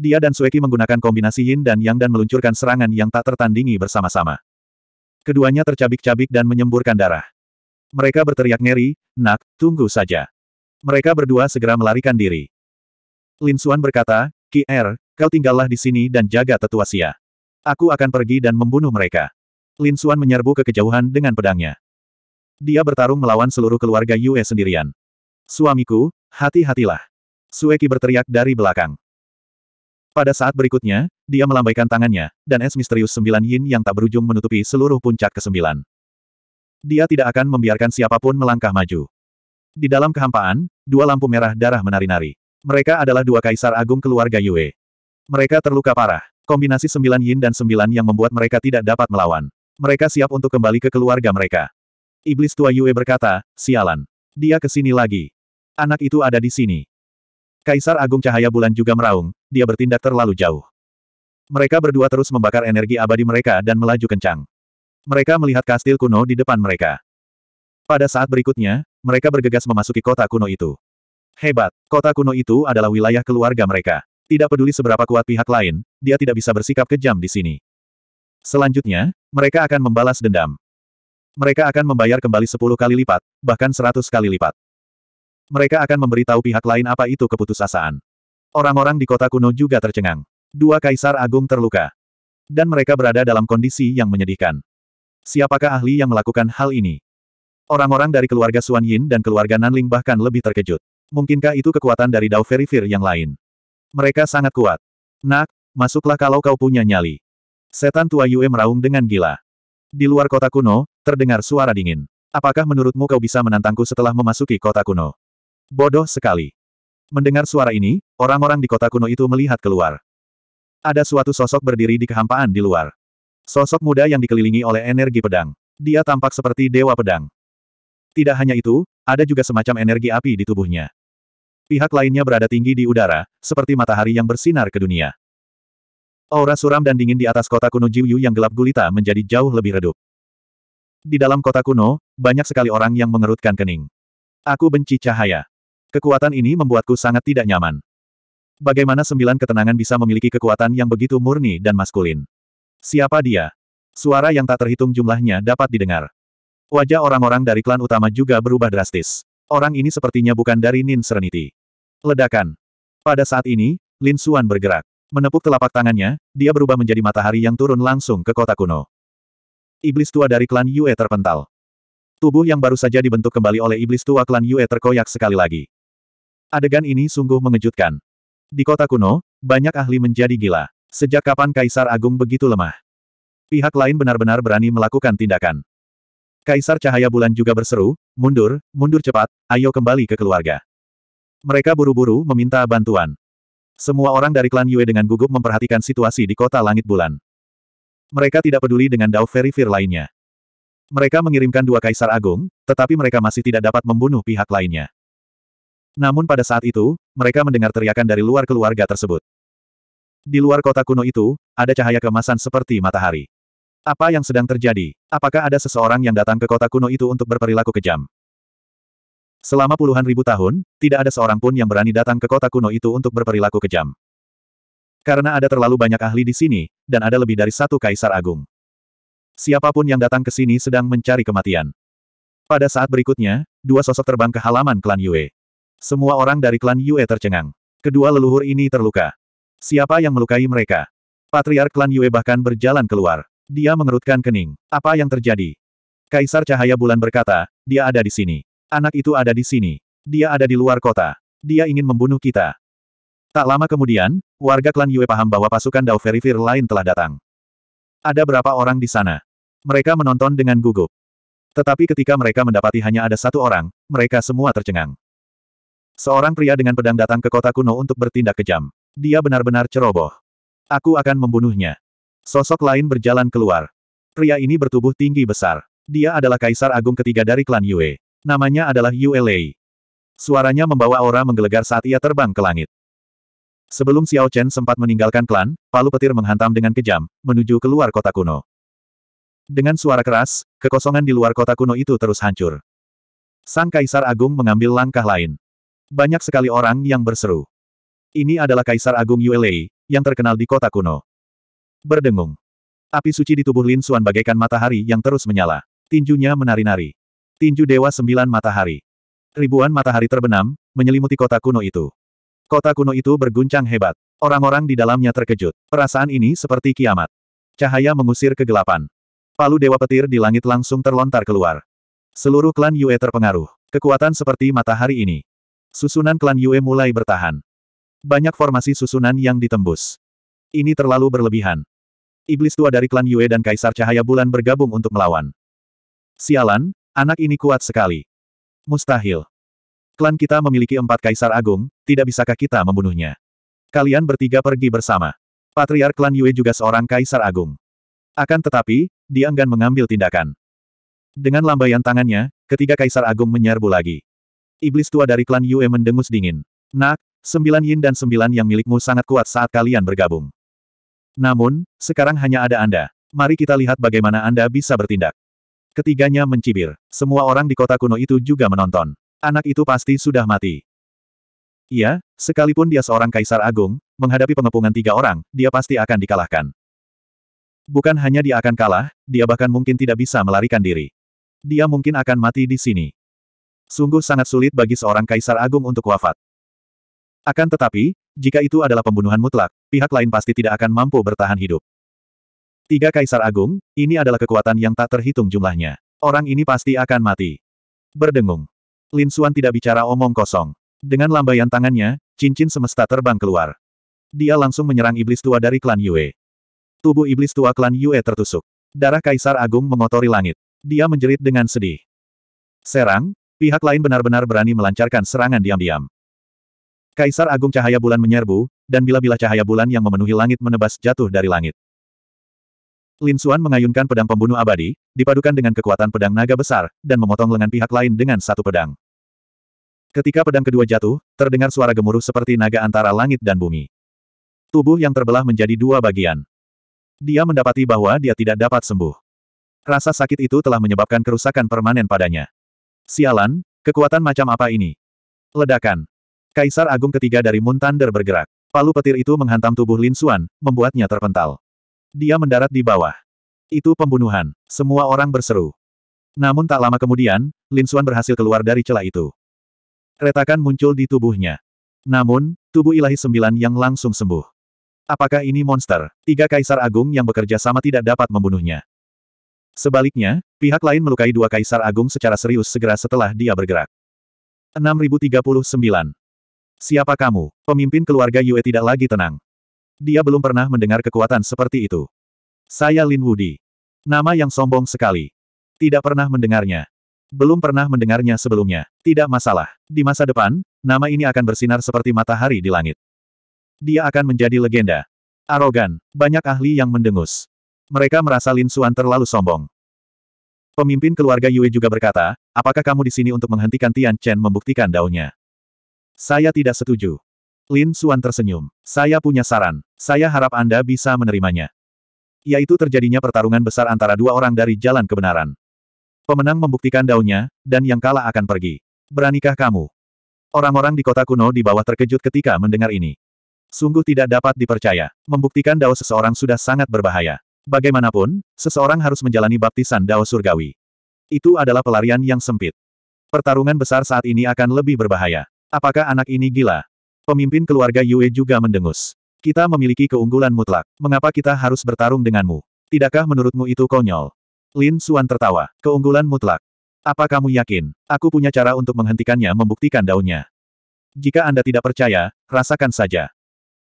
Dia dan Sueki menggunakan kombinasi yin dan yang dan meluncurkan serangan yang tak tertandingi bersama-sama. Keduanya tercabik-cabik dan menyemburkan darah. Mereka berteriak ngeri, nak, tunggu saja. Mereka berdua segera melarikan diri. Lin Xuan berkata, Ki Er, kau tinggallah di sini dan jaga tetua Sia. Aku akan pergi dan membunuh mereka. Lin Xuan menyerbu ke kejauhan dengan pedangnya. Dia bertarung melawan seluruh keluarga Yue sendirian. Suamiku, hati-hatilah. Sueki berteriak dari belakang. Pada saat berikutnya, dia melambaikan tangannya, dan es misterius sembilan yin yang tak berujung menutupi seluruh puncak kesembilan. Dia tidak akan membiarkan siapapun melangkah maju. Di dalam kehampaan, dua lampu merah darah menari-nari. Mereka adalah dua kaisar agung keluarga Yue. Mereka terluka parah. Kombinasi sembilan yin dan sembilan yang membuat mereka tidak dapat melawan. Mereka siap untuk kembali ke keluarga mereka. Iblis tua Yue berkata, sialan. Dia kesini lagi. Anak itu ada di sini. Kaisar Agung Cahaya Bulan juga meraung, dia bertindak terlalu jauh. Mereka berdua terus membakar energi abadi mereka dan melaju kencang. Mereka melihat kastil kuno di depan mereka. Pada saat berikutnya, mereka bergegas memasuki kota kuno itu. Hebat, kota kuno itu adalah wilayah keluarga mereka. Tidak peduli seberapa kuat pihak lain, dia tidak bisa bersikap kejam di sini. Selanjutnya, mereka akan membalas dendam. Mereka akan membayar kembali 10 kali lipat, bahkan 100 kali lipat. Mereka akan memberitahu pihak lain apa itu keputusasaan. Orang-orang di kota kuno juga tercengang. Dua kaisar agung terluka. Dan mereka berada dalam kondisi yang menyedihkan. Siapakah ahli yang melakukan hal ini? Orang-orang dari keluarga Suan Yin dan keluarga Nanling bahkan lebih terkejut. Mungkinkah itu kekuatan dari Dao Verifir yang lain? Mereka sangat kuat. Nak, masuklah kalau kau punya nyali. Setan tua Yue meraung dengan gila. Di luar kota kuno, terdengar suara dingin. Apakah menurutmu kau bisa menantangku setelah memasuki kota kuno? Bodoh sekali. Mendengar suara ini, orang-orang di kota kuno itu melihat keluar. Ada suatu sosok berdiri di kehampaan di luar. Sosok muda yang dikelilingi oleh energi pedang. Dia tampak seperti dewa pedang. Tidak hanya itu, ada juga semacam energi api di tubuhnya. Pihak lainnya berada tinggi di udara, seperti matahari yang bersinar ke dunia. Aura suram dan dingin di atas kota kuno Jiuyu yang gelap gulita menjadi jauh lebih redup. Di dalam kota kuno, banyak sekali orang yang mengerutkan kening. Aku benci cahaya. Kekuatan ini membuatku sangat tidak nyaman. Bagaimana sembilan ketenangan bisa memiliki kekuatan yang begitu murni dan maskulin? Siapa dia? Suara yang tak terhitung jumlahnya dapat didengar. Wajah orang-orang dari klan utama juga berubah drastis. Orang ini sepertinya bukan dari Nin Serenity. Ledakan. Pada saat ini, Lin Suan bergerak. Menepuk telapak tangannya, dia berubah menjadi matahari yang turun langsung ke kota kuno. Iblis tua dari klan Yue terpental. Tubuh yang baru saja dibentuk kembali oleh iblis tua klan Yue terkoyak sekali lagi. Adegan ini sungguh mengejutkan. Di kota kuno, banyak ahli menjadi gila. Sejak kapan Kaisar Agung begitu lemah? Pihak lain benar-benar berani melakukan tindakan. Kaisar Cahaya Bulan juga berseru, mundur, mundur cepat, ayo kembali ke keluarga. Mereka buru-buru meminta bantuan. Semua orang dari klan Yue dengan gugup memperhatikan situasi di kota langit bulan. Mereka tidak peduli dengan Dao Ferifir lainnya. Mereka mengirimkan dua kaisar agung, tetapi mereka masih tidak dapat membunuh pihak lainnya. Namun pada saat itu, mereka mendengar teriakan dari luar keluarga tersebut. Di luar kota kuno itu, ada cahaya kemasan seperti matahari. Apa yang sedang terjadi? Apakah ada seseorang yang datang ke kota kuno itu untuk berperilaku kejam? Selama puluhan ribu tahun, tidak ada seorang pun yang berani datang ke kota kuno itu untuk berperilaku kejam. Karena ada terlalu banyak ahli di sini, dan ada lebih dari satu kaisar agung. Siapapun yang datang ke sini sedang mencari kematian. Pada saat berikutnya, dua sosok terbang ke halaman klan Yue. Semua orang dari klan Yue tercengang. Kedua leluhur ini terluka. Siapa yang melukai mereka? Patriark klan Yue bahkan berjalan keluar. Dia mengerutkan kening. Apa yang terjadi? Kaisar Cahaya Bulan berkata, dia ada di sini. Anak itu ada di sini. Dia ada di luar kota. Dia ingin membunuh kita. Tak lama kemudian, warga klan Yue paham bahwa pasukan Dao Verifir lain telah datang. Ada berapa orang di sana? Mereka menonton dengan gugup. Tetapi ketika mereka mendapati hanya ada satu orang, mereka semua tercengang. Seorang pria dengan pedang datang ke kota kuno untuk bertindak kejam. Dia benar-benar ceroboh. Aku akan membunuhnya. Sosok lain berjalan keluar. Pria ini bertubuh tinggi besar. Dia adalah kaisar agung ketiga dari klan Yue. Namanya adalah Yue Lei. Suaranya membawa aura menggelegar saat ia terbang ke langit. Sebelum Xiao Chen sempat meninggalkan klan, palu petir menghantam dengan kejam, menuju keluar kota kuno. Dengan suara keras, kekosongan di luar kota kuno itu terus hancur. Sang Kaisar Agung mengambil langkah lain. Banyak sekali orang yang berseru. Ini adalah Kaisar Agung Yue Lei, yang terkenal di kota kuno berdengung. Api suci di tubuh Lin Xuan bagaikan matahari yang terus menyala. Tinjunya menari-nari. Tinju Dewa Sembilan Matahari. Ribuan matahari terbenam, menyelimuti kota kuno itu. Kota kuno itu berguncang hebat. Orang-orang di dalamnya terkejut. Perasaan ini seperti kiamat. Cahaya mengusir kegelapan. Palu Dewa Petir di langit langsung terlontar keluar. Seluruh klan Yue terpengaruh. Kekuatan seperti matahari ini. Susunan klan Yue mulai bertahan. Banyak formasi susunan yang ditembus. Ini terlalu berlebihan. Iblis tua dari klan Yue dan Kaisar Cahaya Bulan bergabung untuk melawan. Sialan, anak ini kuat sekali. Mustahil. Klan kita memiliki empat kaisar agung, tidak bisakah kita membunuhnya? Kalian bertiga pergi bersama. Patriark klan Yue juga seorang kaisar agung. Akan tetapi, dia enggan mengambil tindakan. Dengan lambaian tangannya, ketiga kaisar agung menyerbu lagi. Iblis tua dari klan Yue mendengus dingin. Nak, sembilan yin dan sembilan yang milikmu sangat kuat saat kalian bergabung. Namun, sekarang hanya ada Anda. Mari kita lihat bagaimana Anda bisa bertindak. Ketiganya mencibir. Semua orang di kota kuno itu juga menonton. Anak itu pasti sudah mati. Iya, sekalipun dia seorang kaisar agung, menghadapi pengepungan tiga orang, dia pasti akan dikalahkan. Bukan hanya dia akan kalah, dia bahkan mungkin tidak bisa melarikan diri. Dia mungkin akan mati di sini. Sungguh sangat sulit bagi seorang kaisar agung untuk wafat. Akan tetapi, jika itu adalah pembunuhan mutlak, pihak lain pasti tidak akan mampu bertahan hidup. Tiga kaisar agung, ini adalah kekuatan yang tak terhitung jumlahnya. Orang ini pasti akan mati. Berdengung. Lin Xuan tidak bicara omong kosong. Dengan lambaian tangannya, cincin semesta terbang keluar. Dia langsung menyerang iblis tua dari klan Yue. Tubuh iblis tua klan Yue tertusuk. Darah kaisar agung mengotori langit. Dia menjerit dengan sedih. Serang, pihak lain benar-benar berani melancarkan serangan diam-diam. Kaisar Agung Cahaya Bulan menyerbu, dan bila-bila cahaya bulan yang memenuhi langit menebas jatuh dari langit. Lin Xuan mengayunkan pedang pembunuh abadi, dipadukan dengan kekuatan pedang naga besar, dan memotong lengan pihak lain dengan satu pedang. Ketika pedang kedua jatuh, terdengar suara gemuruh seperti naga antara langit dan bumi. Tubuh yang terbelah menjadi dua bagian. Dia mendapati bahwa dia tidak dapat sembuh. Rasa sakit itu telah menyebabkan kerusakan permanen padanya. Sialan, kekuatan macam apa ini? Ledakan. Kaisar Agung ketiga dari Moon Thunder bergerak. Palu petir itu menghantam tubuh Lin Xuan, membuatnya terpental. Dia mendarat di bawah. Itu pembunuhan. Semua orang berseru. Namun tak lama kemudian, Lin Xuan berhasil keluar dari celah itu. Retakan muncul di tubuhnya. Namun, tubuh ilahi sembilan yang langsung sembuh. Apakah ini monster? Tiga kaisar agung yang bekerja sama tidak dapat membunuhnya. Sebaliknya, pihak lain melukai dua kaisar agung secara serius segera setelah dia bergerak. 6039 Siapa kamu? Pemimpin keluarga Yue tidak lagi tenang. Dia belum pernah mendengar kekuatan seperti itu. Saya Lin Wudi. Nama yang sombong sekali. Tidak pernah mendengarnya. Belum pernah mendengarnya sebelumnya. Tidak masalah. Di masa depan, nama ini akan bersinar seperti matahari di langit. Dia akan menjadi legenda. Arogan, banyak ahli yang mendengus. Mereka merasa Lin Suan terlalu sombong. Pemimpin keluarga Yue juga berkata, apakah kamu di sini untuk menghentikan Tian Chen membuktikan daunnya? Saya tidak setuju. Lin Suan tersenyum. Saya punya saran. Saya harap Anda bisa menerimanya. Yaitu terjadinya pertarungan besar antara dua orang dari jalan kebenaran. Pemenang membuktikan daunnya, dan yang kalah akan pergi. Beranikah kamu? Orang-orang di kota kuno di bawah terkejut ketika mendengar ini. Sungguh tidak dapat dipercaya. Membuktikan dao seseorang sudah sangat berbahaya. Bagaimanapun, seseorang harus menjalani baptisan dao surgawi. Itu adalah pelarian yang sempit. Pertarungan besar saat ini akan lebih berbahaya. Apakah anak ini gila? Pemimpin keluarga Yue juga mendengus. Kita memiliki keunggulan mutlak. Mengapa kita harus bertarung denganmu? Tidakkah menurutmu itu konyol? Lin Suan tertawa. Keunggulan mutlak. Apa kamu yakin? Aku punya cara untuk menghentikannya membuktikan daunnya. Jika Anda tidak percaya, rasakan saja.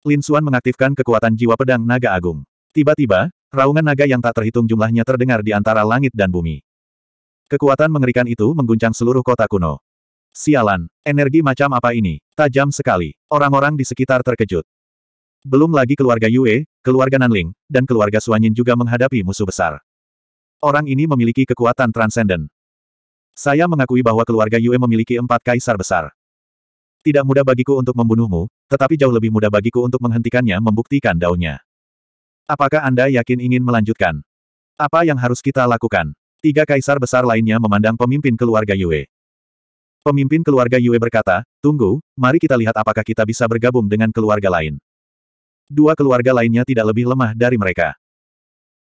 Lin Suan mengaktifkan kekuatan jiwa pedang naga agung. Tiba-tiba, raungan naga yang tak terhitung jumlahnya terdengar di antara langit dan bumi. Kekuatan mengerikan itu mengguncang seluruh kota kuno. Sialan, energi macam apa ini? Tajam sekali. Orang-orang di sekitar terkejut. Belum lagi keluarga Yue, keluarga Nanling, dan keluarga Suanyin juga menghadapi musuh besar. Orang ini memiliki kekuatan transenden. Saya mengakui bahwa keluarga Yue memiliki empat kaisar besar. Tidak mudah bagiku untuk membunuhmu, tetapi jauh lebih mudah bagiku untuk menghentikannya membuktikan daunnya. Apakah Anda yakin ingin melanjutkan? Apa yang harus kita lakukan? Tiga kaisar besar lainnya memandang pemimpin keluarga Yue. Pemimpin keluarga Yue berkata, tunggu, mari kita lihat apakah kita bisa bergabung dengan keluarga lain. Dua keluarga lainnya tidak lebih lemah dari mereka.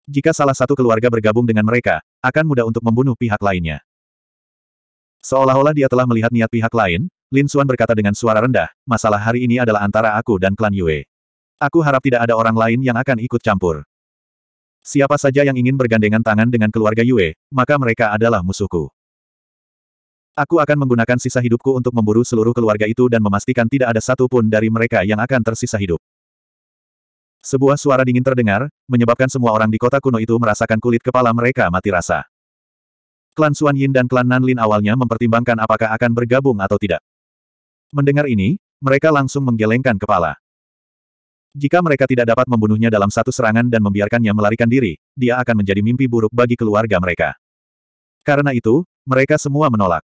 Jika salah satu keluarga bergabung dengan mereka, akan mudah untuk membunuh pihak lainnya. Seolah-olah dia telah melihat niat pihak lain, Lin Xuan berkata dengan suara rendah, masalah hari ini adalah antara aku dan klan Yue. Aku harap tidak ada orang lain yang akan ikut campur. Siapa saja yang ingin bergandengan tangan dengan keluarga Yue, maka mereka adalah musuhku. Aku akan menggunakan sisa hidupku untuk memburu seluruh keluarga itu dan memastikan tidak ada satu pun dari mereka yang akan tersisa hidup. Sebuah suara dingin terdengar, menyebabkan semua orang di kota kuno itu merasakan kulit kepala mereka mati rasa. Klan Suan Yin dan klan Nan Lin awalnya mempertimbangkan apakah akan bergabung atau tidak. Mendengar ini, mereka langsung menggelengkan kepala. Jika mereka tidak dapat membunuhnya dalam satu serangan dan membiarkannya melarikan diri, dia akan menjadi mimpi buruk bagi keluarga mereka. Karena itu, mereka semua menolak.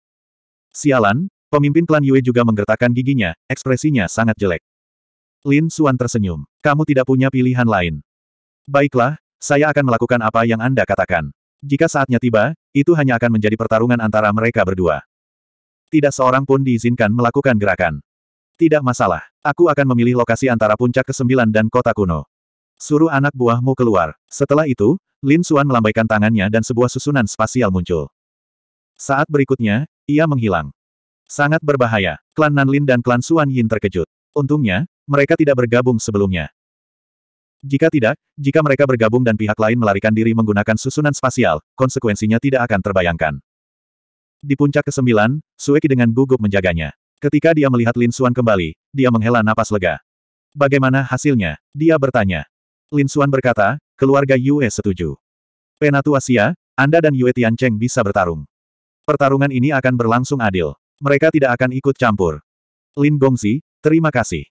Sialan, pemimpin klan Yue juga menggertakkan giginya, ekspresinya sangat jelek. Lin Suan tersenyum. Kamu tidak punya pilihan lain. Baiklah, saya akan melakukan apa yang Anda katakan. Jika saatnya tiba, itu hanya akan menjadi pertarungan antara mereka berdua. Tidak seorang pun diizinkan melakukan gerakan. Tidak masalah, aku akan memilih lokasi antara puncak ke-9 dan kota kuno. Suruh anak buahmu keluar. Setelah itu, Lin Suan melambaikan tangannya dan sebuah susunan spasial muncul. Saat berikutnya, ia menghilang. Sangat berbahaya. Klan Nanlin dan klan Suan Yin terkejut. Untungnya, mereka tidak bergabung sebelumnya. Jika tidak, jika mereka bergabung dan pihak lain melarikan diri menggunakan susunan spasial, konsekuensinya tidak akan terbayangkan. Di puncak ke-9, Sueki dengan gugup menjaganya. Ketika dia melihat Lin Suan kembali, dia menghela napas lega. Bagaimana hasilnya? Dia bertanya. Lin Suan berkata, keluarga Yue setuju. Penatua Sia, Anda dan Yue Tian Cheng bisa bertarung. Pertarungan ini akan berlangsung adil. Mereka tidak akan ikut campur. Lin Gongzi, terima kasih.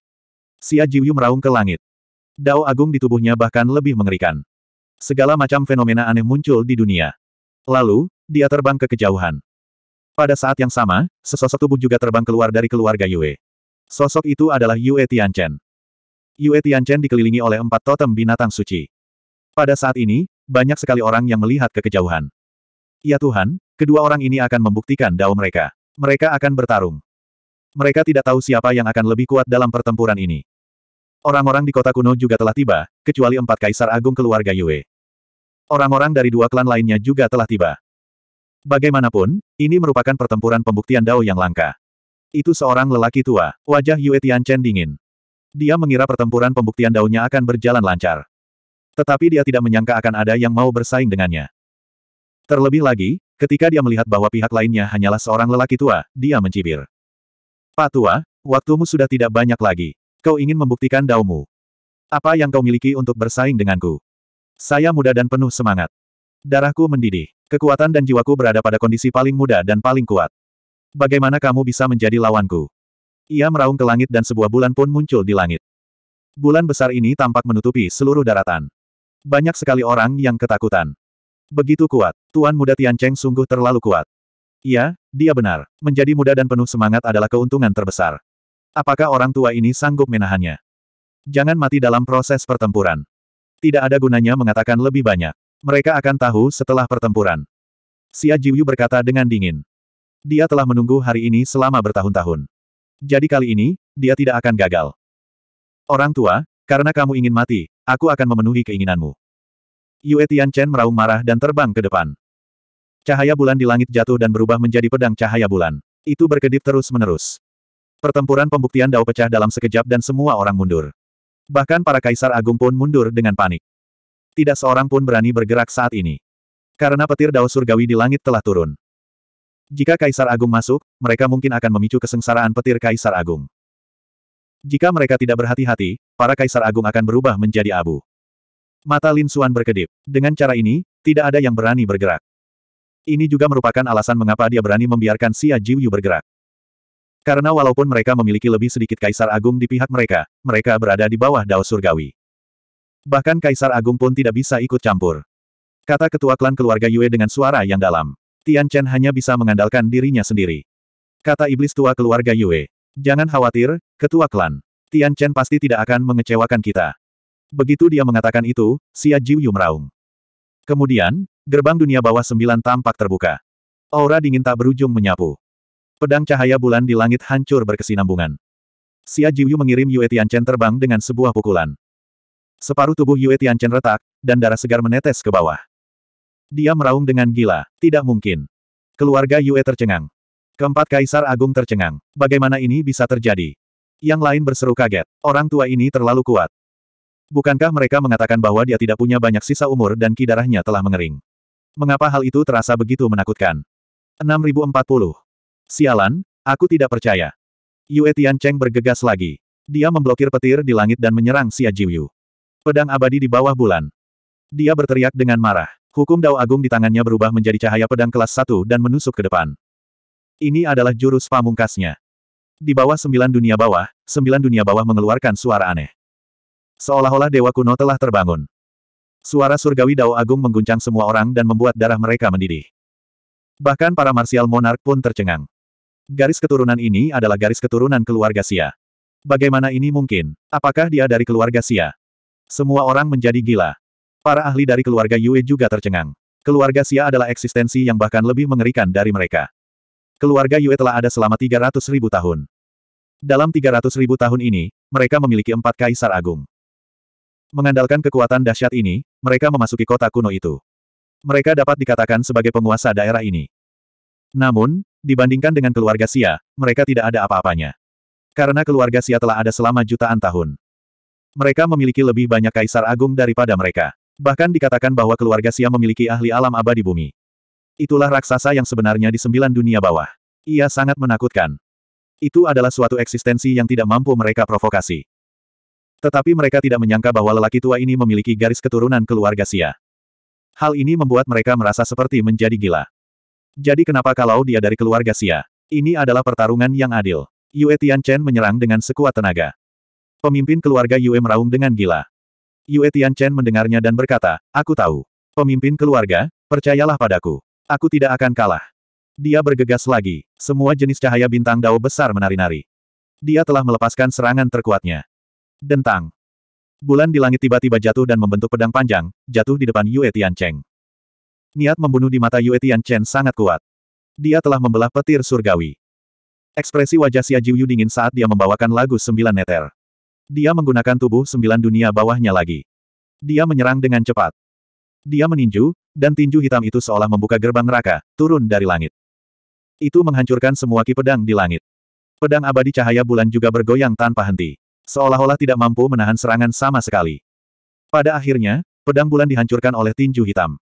Xia Jiuyu meraung ke langit. Dao agung di tubuhnya bahkan lebih mengerikan. Segala macam fenomena aneh muncul di dunia. Lalu, dia terbang ke kejauhan. Pada saat yang sama, sesosok tubuh juga terbang keluar dari keluarga Yue. Sosok itu adalah Yue Tianchen. Yue Tianchen dikelilingi oleh empat totem binatang suci. Pada saat ini, banyak sekali orang yang melihat ke kejauhan. Ya Tuhan, Kedua orang ini akan membuktikan dao mereka. Mereka akan bertarung. Mereka tidak tahu siapa yang akan lebih kuat dalam pertempuran ini. Orang-orang di kota kuno juga telah tiba, kecuali empat kaisar agung keluarga Yue. Orang-orang dari dua klan lainnya juga telah tiba. Bagaimanapun, ini merupakan pertempuran pembuktian dao yang langka. Itu seorang lelaki tua, wajah Yue Tianchen dingin. Dia mengira pertempuran pembuktian daunnya akan berjalan lancar. Tetapi dia tidak menyangka akan ada yang mau bersaing dengannya. Terlebih lagi, Ketika dia melihat bahwa pihak lainnya hanyalah seorang lelaki tua, dia mencibir. Pak tua, waktumu sudah tidak banyak lagi. Kau ingin membuktikan daumu. Apa yang kau miliki untuk bersaing denganku? Saya muda dan penuh semangat. Darahku mendidih. Kekuatan dan jiwaku berada pada kondisi paling muda dan paling kuat. Bagaimana kamu bisa menjadi lawanku? Ia meraung ke langit dan sebuah bulan pun muncul di langit. Bulan besar ini tampak menutupi seluruh daratan. Banyak sekali orang yang ketakutan. Begitu kuat. Tuan muda Tian Cheng sungguh terlalu kuat. Iya, dia benar. Menjadi muda dan penuh semangat adalah keuntungan terbesar. Apakah orang tua ini sanggup menahannya? Jangan mati dalam proses pertempuran. Tidak ada gunanya mengatakan lebih banyak. Mereka akan tahu setelah pertempuran. Xia Jiuyu berkata dengan dingin. Dia telah menunggu hari ini selama bertahun-tahun. Jadi kali ini, dia tidak akan gagal. Orang tua, karena kamu ingin mati, aku akan memenuhi keinginanmu. Yue Tianchen meraung marah dan terbang ke depan. Cahaya bulan di langit jatuh dan berubah menjadi pedang cahaya bulan. Itu berkedip terus-menerus. Pertempuran pembuktian Dao pecah dalam sekejap dan semua orang mundur. Bahkan para kaisar agung pun mundur dengan panik. Tidak seorang pun berani bergerak saat ini. Karena petir Dao surgawi di langit telah turun. Jika kaisar agung masuk, mereka mungkin akan memicu kesengsaraan petir kaisar agung. Jika mereka tidak berhati-hati, para kaisar agung akan berubah menjadi abu. Mata Lin Suan berkedip. Dengan cara ini, tidak ada yang berani bergerak. Ini juga merupakan alasan mengapa dia berani membiarkan Xia Jiuyu bergerak. Karena walaupun mereka memiliki lebih sedikit kaisar agung di pihak mereka, mereka berada di bawah Dao Surgawi. Bahkan kaisar agung pun tidak bisa ikut campur. Kata ketua klan keluarga Yue dengan suara yang dalam. Tian Chen hanya bisa mengandalkan dirinya sendiri. Kata iblis tua keluarga Yue. Jangan khawatir, ketua klan. Tian Chen pasti tidak akan mengecewakan kita. Begitu dia mengatakan itu, Xia Jiuyu meraung. Kemudian, gerbang dunia bawah sembilan tampak terbuka. Aura dingin tak berujung menyapu. Pedang cahaya bulan di langit hancur berkesinambungan. Xia Jiu mengirim Yue Tianchen terbang dengan sebuah pukulan. Separuh tubuh Yue Tianchen retak, dan darah segar menetes ke bawah. Dia meraung dengan gila, tidak mungkin. Keluarga Yue tercengang. Keempat kaisar agung tercengang. Bagaimana ini bisa terjadi? Yang lain berseru kaget. Orang tua ini terlalu kuat. Bukankah mereka mengatakan bahwa dia tidak punya banyak sisa umur dan ki darahnya telah mengering? Mengapa hal itu terasa begitu menakutkan? 6040. Sialan, aku tidak percaya. Yue Tian Cheng bergegas lagi. Dia memblokir petir di langit dan menyerang Xia Jiuyu. Pedang abadi di bawah bulan. Dia berteriak dengan marah. Hukum Dao Agung di tangannya berubah menjadi cahaya pedang kelas 1 dan menusuk ke depan. Ini adalah jurus pamungkasnya. Di bawah sembilan dunia bawah, sembilan dunia bawah mengeluarkan suara aneh. Seolah-olah dewa kuno telah terbangun. Suara surgawi Dao Agung mengguncang semua orang dan membuat darah mereka mendidih. Bahkan para marsial monark pun tercengang. Garis keturunan ini adalah garis keturunan keluarga Sia. Bagaimana ini mungkin? Apakah dia dari keluarga Sia? Semua orang menjadi gila. Para ahli dari keluarga Yue juga tercengang. Keluarga Sia adalah eksistensi yang bahkan lebih mengerikan dari mereka. Keluarga Yue telah ada selama 300 ribu tahun. Dalam 300 ribu tahun ini, mereka memiliki empat kaisar agung. Mengandalkan kekuatan dahsyat ini, mereka memasuki kota kuno itu. Mereka dapat dikatakan sebagai penguasa daerah ini. Namun, dibandingkan dengan keluarga Sia, mereka tidak ada apa-apanya. Karena keluarga Sia telah ada selama jutaan tahun. Mereka memiliki lebih banyak kaisar agung daripada mereka. Bahkan dikatakan bahwa keluarga Sia memiliki ahli alam abadi bumi. Itulah raksasa yang sebenarnya di sembilan dunia bawah. Ia sangat menakutkan. Itu adalah suatu eksistensi yang tidak mampu mereka provokasi. Tetapi mereka tidak menyangka bahwa lelaki tua ini memiliki garis keturunan keluarga Sia. Hal ini membuat mereka merasa seperti menjadi gila. Jadi kenapa kalau dia dari keluarga Sia? Ini adalah pertarungan yang adil. Yue Tianchen menyerang dengan sekuat tenaga. Pemimpin keluarga Yue meraung dengan gila. Yue Tianchen mendengarnya dan berkata, Aku tahu. Pemimpin keluarga, percayalah padaku. Aku tidak akan kalah. Dia bergegas lagi. Semua jenis cahaya bintang dao besar menari-nari. Dia telah melepaskan serangan terkuatnya. Dentang. Bulan di langit tiba-tiba jatuh dan membentuk pedang panjang, jatuh di depan Yue Tiancheng. Niat membunuh di mata Yue Tiancheng sangat kuat. Dia telah membelah petir surgawi. Ekspresi wajah Xia Jiuyu dingin saat dia membawakan lagu sembilan neter. Dia menggunakan tubuh sembilan dunia bawahnya lagi. Dia menyerang dengan cepat. Dia meninju, dan tinju hitam itu seolah membuka gerbang neraka, turun dari langit. Itu menghancurkan semua ki pedang di langit. Pedang abadi cahaya bulan juga bergoyang tanpa henti seolah-olah tidak mampu menahan serangan sama sekali. Pada akhirnya, pedang bulan dihancurkan oleh tinju hitam.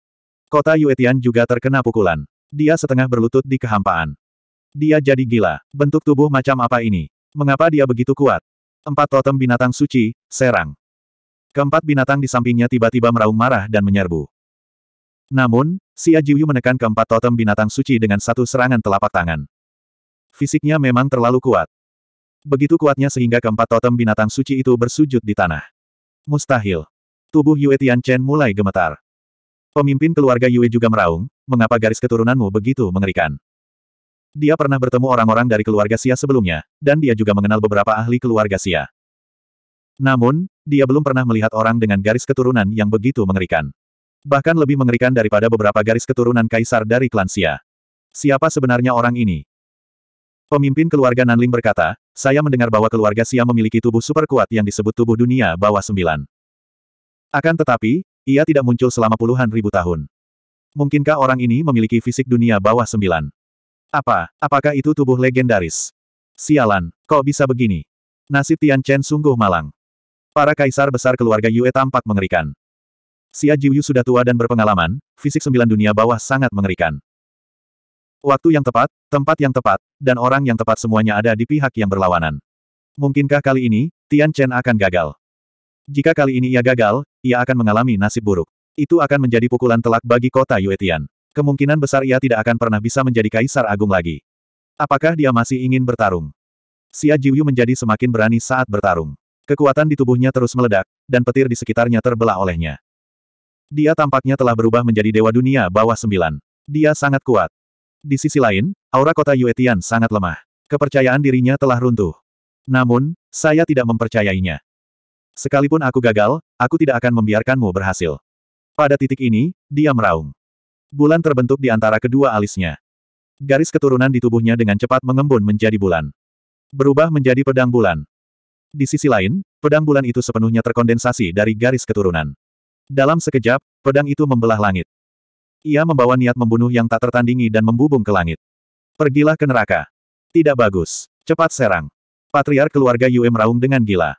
Kota Yuetian juga terkena pukulan. Dia setengah berlutut di kehampaan. Dia jadi gila. Bentuk tubuh macam apa ini? Mengapa dia begitu kuat? Empat totem binatang suci, serang. Keempat binatang di sampingnya tiba-tiba meraung marah dan menyerbu. Namun, Si Ajiuyu menekan keempat totem binatang suci dengan satu serangan telapak tangan. Fisiknya memang terlalu kuat. Begitu kuatnya sehingga keempat totem binatang suci itu bersujud di tanah. Mustahil. Tubuh Yue Tian Chen mulai gemetar. Pemimpin keluarga Yue juga meraung, mengapa garis keturunanmu begitu mengerikan? Dia pernah bertemu orang-orang dari keluarga Xia sebelumnya, dan dia juga mengenal beberapa ahli keluarga Xia. Namun, dia belum pernah melihat orang dengan garis keturunan yang begitu mengerikan. Bahkan lebih mengerikan daripada beberapa garis keturunan kaisar dari klan Xia. Siapa sebenarnya orang ini? Pemimpin keluarga Nanling berkata, saya mendengar bahwa keluarga Sia memiliki tubuh super kuat yang disebut tubuh dunia bawah sembilan. Akan tetapi, ia tidak muncul selama puluhan ribu tahun. Mungkinkah orang ini memiliki fisik dunia bawah sembilan? Apa, apakah itu tubuh legendaris? Sialan, kok bisa begini? Nasib Tian Chen sungguh malang. Para kaisar besar keluarga Yue tampak mengerikan. Xia Jiuyu sudah tua dan berpengalaman, fisik sembilan dunia bawah sangat mengerikan. Waktu yang tepat, tempat yang tepat, dan orang yang tepat semuanya ada di pihak yang berlawanan. Mungkinkah kali ini, Tian Chen akan gagal? Jika kali ini ia gagal, ia akan mengalami nasib buruk. Itu akan menjadi pukulan telak bagi kota Yue Tian. Kemungkinan besar ia tidak akan pernah bisa menjadi kaisar agung lagi. Apakah dia masih ingin bertarung? Xia Jiuyu menjadi semakin berani saat bertarung. Kekuatan di tubuhnya terus meledak, dan petir di sekitarnya terbelah olehnya. Dia tampaknya telah berubah menjadi dewa dunia bawah sembilan. Dia sangat kuat. Di sisi lain, aura kota Yuetian sangat lemah. Kepercayaan dirinya telah runtuh. Namun, saya tidak mempercayainya. Sekalipun aku gagal, aku tidak akan membiarkanmu berhasil. Pada titik ini, dia meraung. Bulan terbentuk di antara kedua alisnya. Garis keturunan di tubuhnya dengan cepat mengembun menjadi bulan. Berubah menjadi pedang bulan. Di sisi lain, pedang bulan itu sepenuhnya terkondensasi dari garis keturunan. Dalam sekejap, pedang itu membelah langit. Ia membawa niat membunuh yang tak tertandingi dan membubung ke langit. Pergilah ke neraka. Tidak bagus. Cepat serang. Patriar keluarga Yue meraung dengan gila.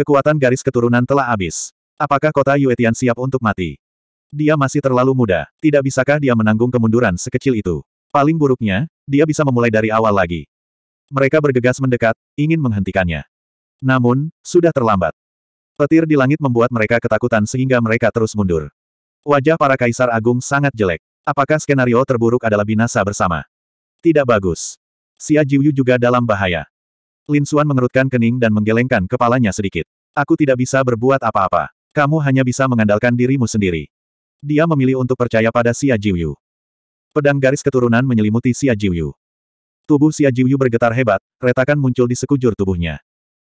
Kekuatan garis keturunan telah habis. Apakah kota Yue Tian siap untuk mati? Dia masih terlalu muda. Tidak bisakah dia menanggung kemunduran sekecil itu? Paling buruknya, dia bisa memulai dari awal lagi. Mereka bergegas mendekat, ingin menghentikannya. Namun, sudah terlambat. Petir di langit membuat mereka ketakutan sehingga mereka terus mundur. Wajah para kaisar agung sangat jelek. Apakah skenario terburuk adalah binasa bersama? Tidak bagus. Xia Jiuyu juga dalam bahaya. Lin Suan mengerutkan kening dan menggelengkan kepalanya sedikit. Aku tidak bisa berbuat apa-apa. Kamu hanya bisa mengandalkan dirimu sendiri. Dia memilih untuk percaya pada Xia Jiuyu. Pedang garis keturunan menyelimuti Xia Jiuyu. Tubuh Xia Jiuyu bergetar hebat, retakan muncul di sekujur tubuhnya.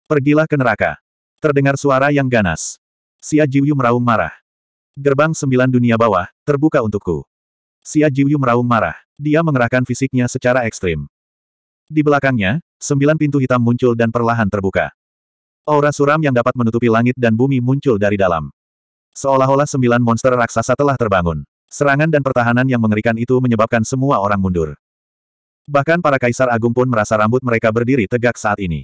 Pergilah ke neraka. Terdengar suara yang ganas. Xia Jiuyu meraung marah. Gerbang sembilan dunia bawah, terbuka untukku. Xia Jiuyu meraung marah. Dia mengerahkan fisiknya secara ekstrim. Di belakangnya, sembilan pintu hitam muncul dan perlahan terbuka. Aura suram yang dapat menutupi langit dan bumi muncul dari dalam. Seolah-olah sembilan monster raksasa telah terbangun. Serangan dan pertahanan yang mengerikan itu menyebabkan semua orang mundur. Bahkan para kaisar agung pun merasa rambut mereka berdiri tegak saat ini.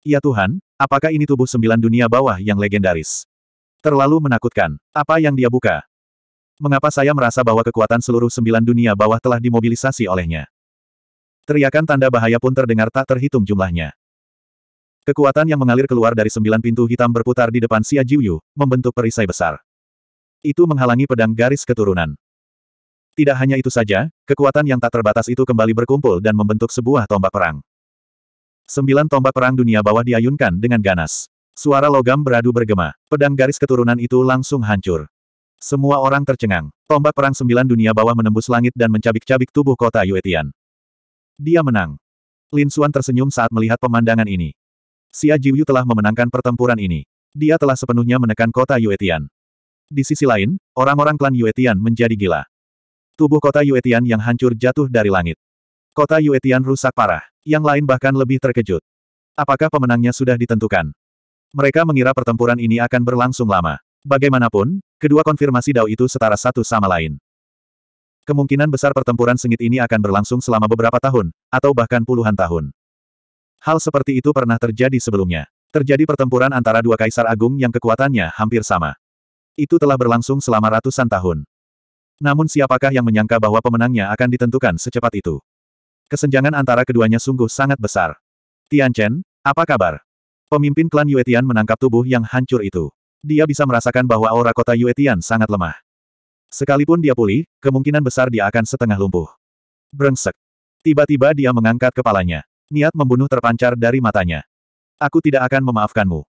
Ya Tuhan, apakah ini tubuh sembilan dunia bawah yang legendaris? Terlalu menakutkan. Apa yang dia buka? Mengapa saya merasa bahwa kekuatan seluruh sembilan dunia bawah telah dimobilisasi olehnya? Teriakan tanda bahaya pun terdengar tak terhitung jumlahnya. Kekuatan yang mengalir keluar dari sembilan pintu hitam berputar di depan Xia Jiuyu, membentuk perisai besar. Itu menghalangi pedang garis keturunan. Tidak hanya itu saja, kekuatan yang tak terbatas itu kembali berkumpul dan membentuk sebuah tombak perang. Sembilan tombak perang dunia bawah diayunkan dengan ganas. Suara logam beradu bergema. Pedang garis keturunan itu langsung hancur. Semua orang tercengang. Tombak perang sembilan dunia bawah menembus langit dan mencabik-cabik tubuh kota Yuetian. Dia menang. Lin Xuan tersenyum saat melihat pemandangan ini. Xia Jiuyu telah memenangkan pertempuran ini. Dia telah sepenuhnya menekan kota Yuetian. Di sisi lain, orang-orang klan Yuetian menjadi gila. Tubuh kota Yuetian yang hancur jatuh dari langit. Kota Yuetian rusak parah. Yang lain bahkan lebih terkejut. Apakah pemenangnya sudah ditentukan? Mereka mengira pertempuran ini akan berlangsung lama. Bagaimanapun, kedua konfirmasi Dao itu setara satu sama lain. Kemungkinan besar pertempuran sengit ini akan berlangsung selama beberapa tahun, atau bahkan puluhan tahun. Hal seperti itu pernah terjadi sebelumnya. Terjadi pertempuran antara dua kaisar agung yang kekuatannya hampir sama. Itu telah berlangsung selama ratusan tahun. Namun siapakah yang menyangka bahwa pemenangnya akan ditentukan secepat itu? Kesenjangan antara keduanya sungguh sangat besar. Tian Chen, apa kabar? Pemimpin klan Yuetian menangkap tubuh yang hancur itu. Dia bisa merasakan bahwa aura kota Yuetian sangat lemah. Sekalipun dia pulih, kemungkinan besar dia akan setengah lumpuh. Brengsek. Tiba-tiba dia mengangkat kepalanya. Niat membunuh terpancar dari matanya. Aku tidak akan memaafkanmu.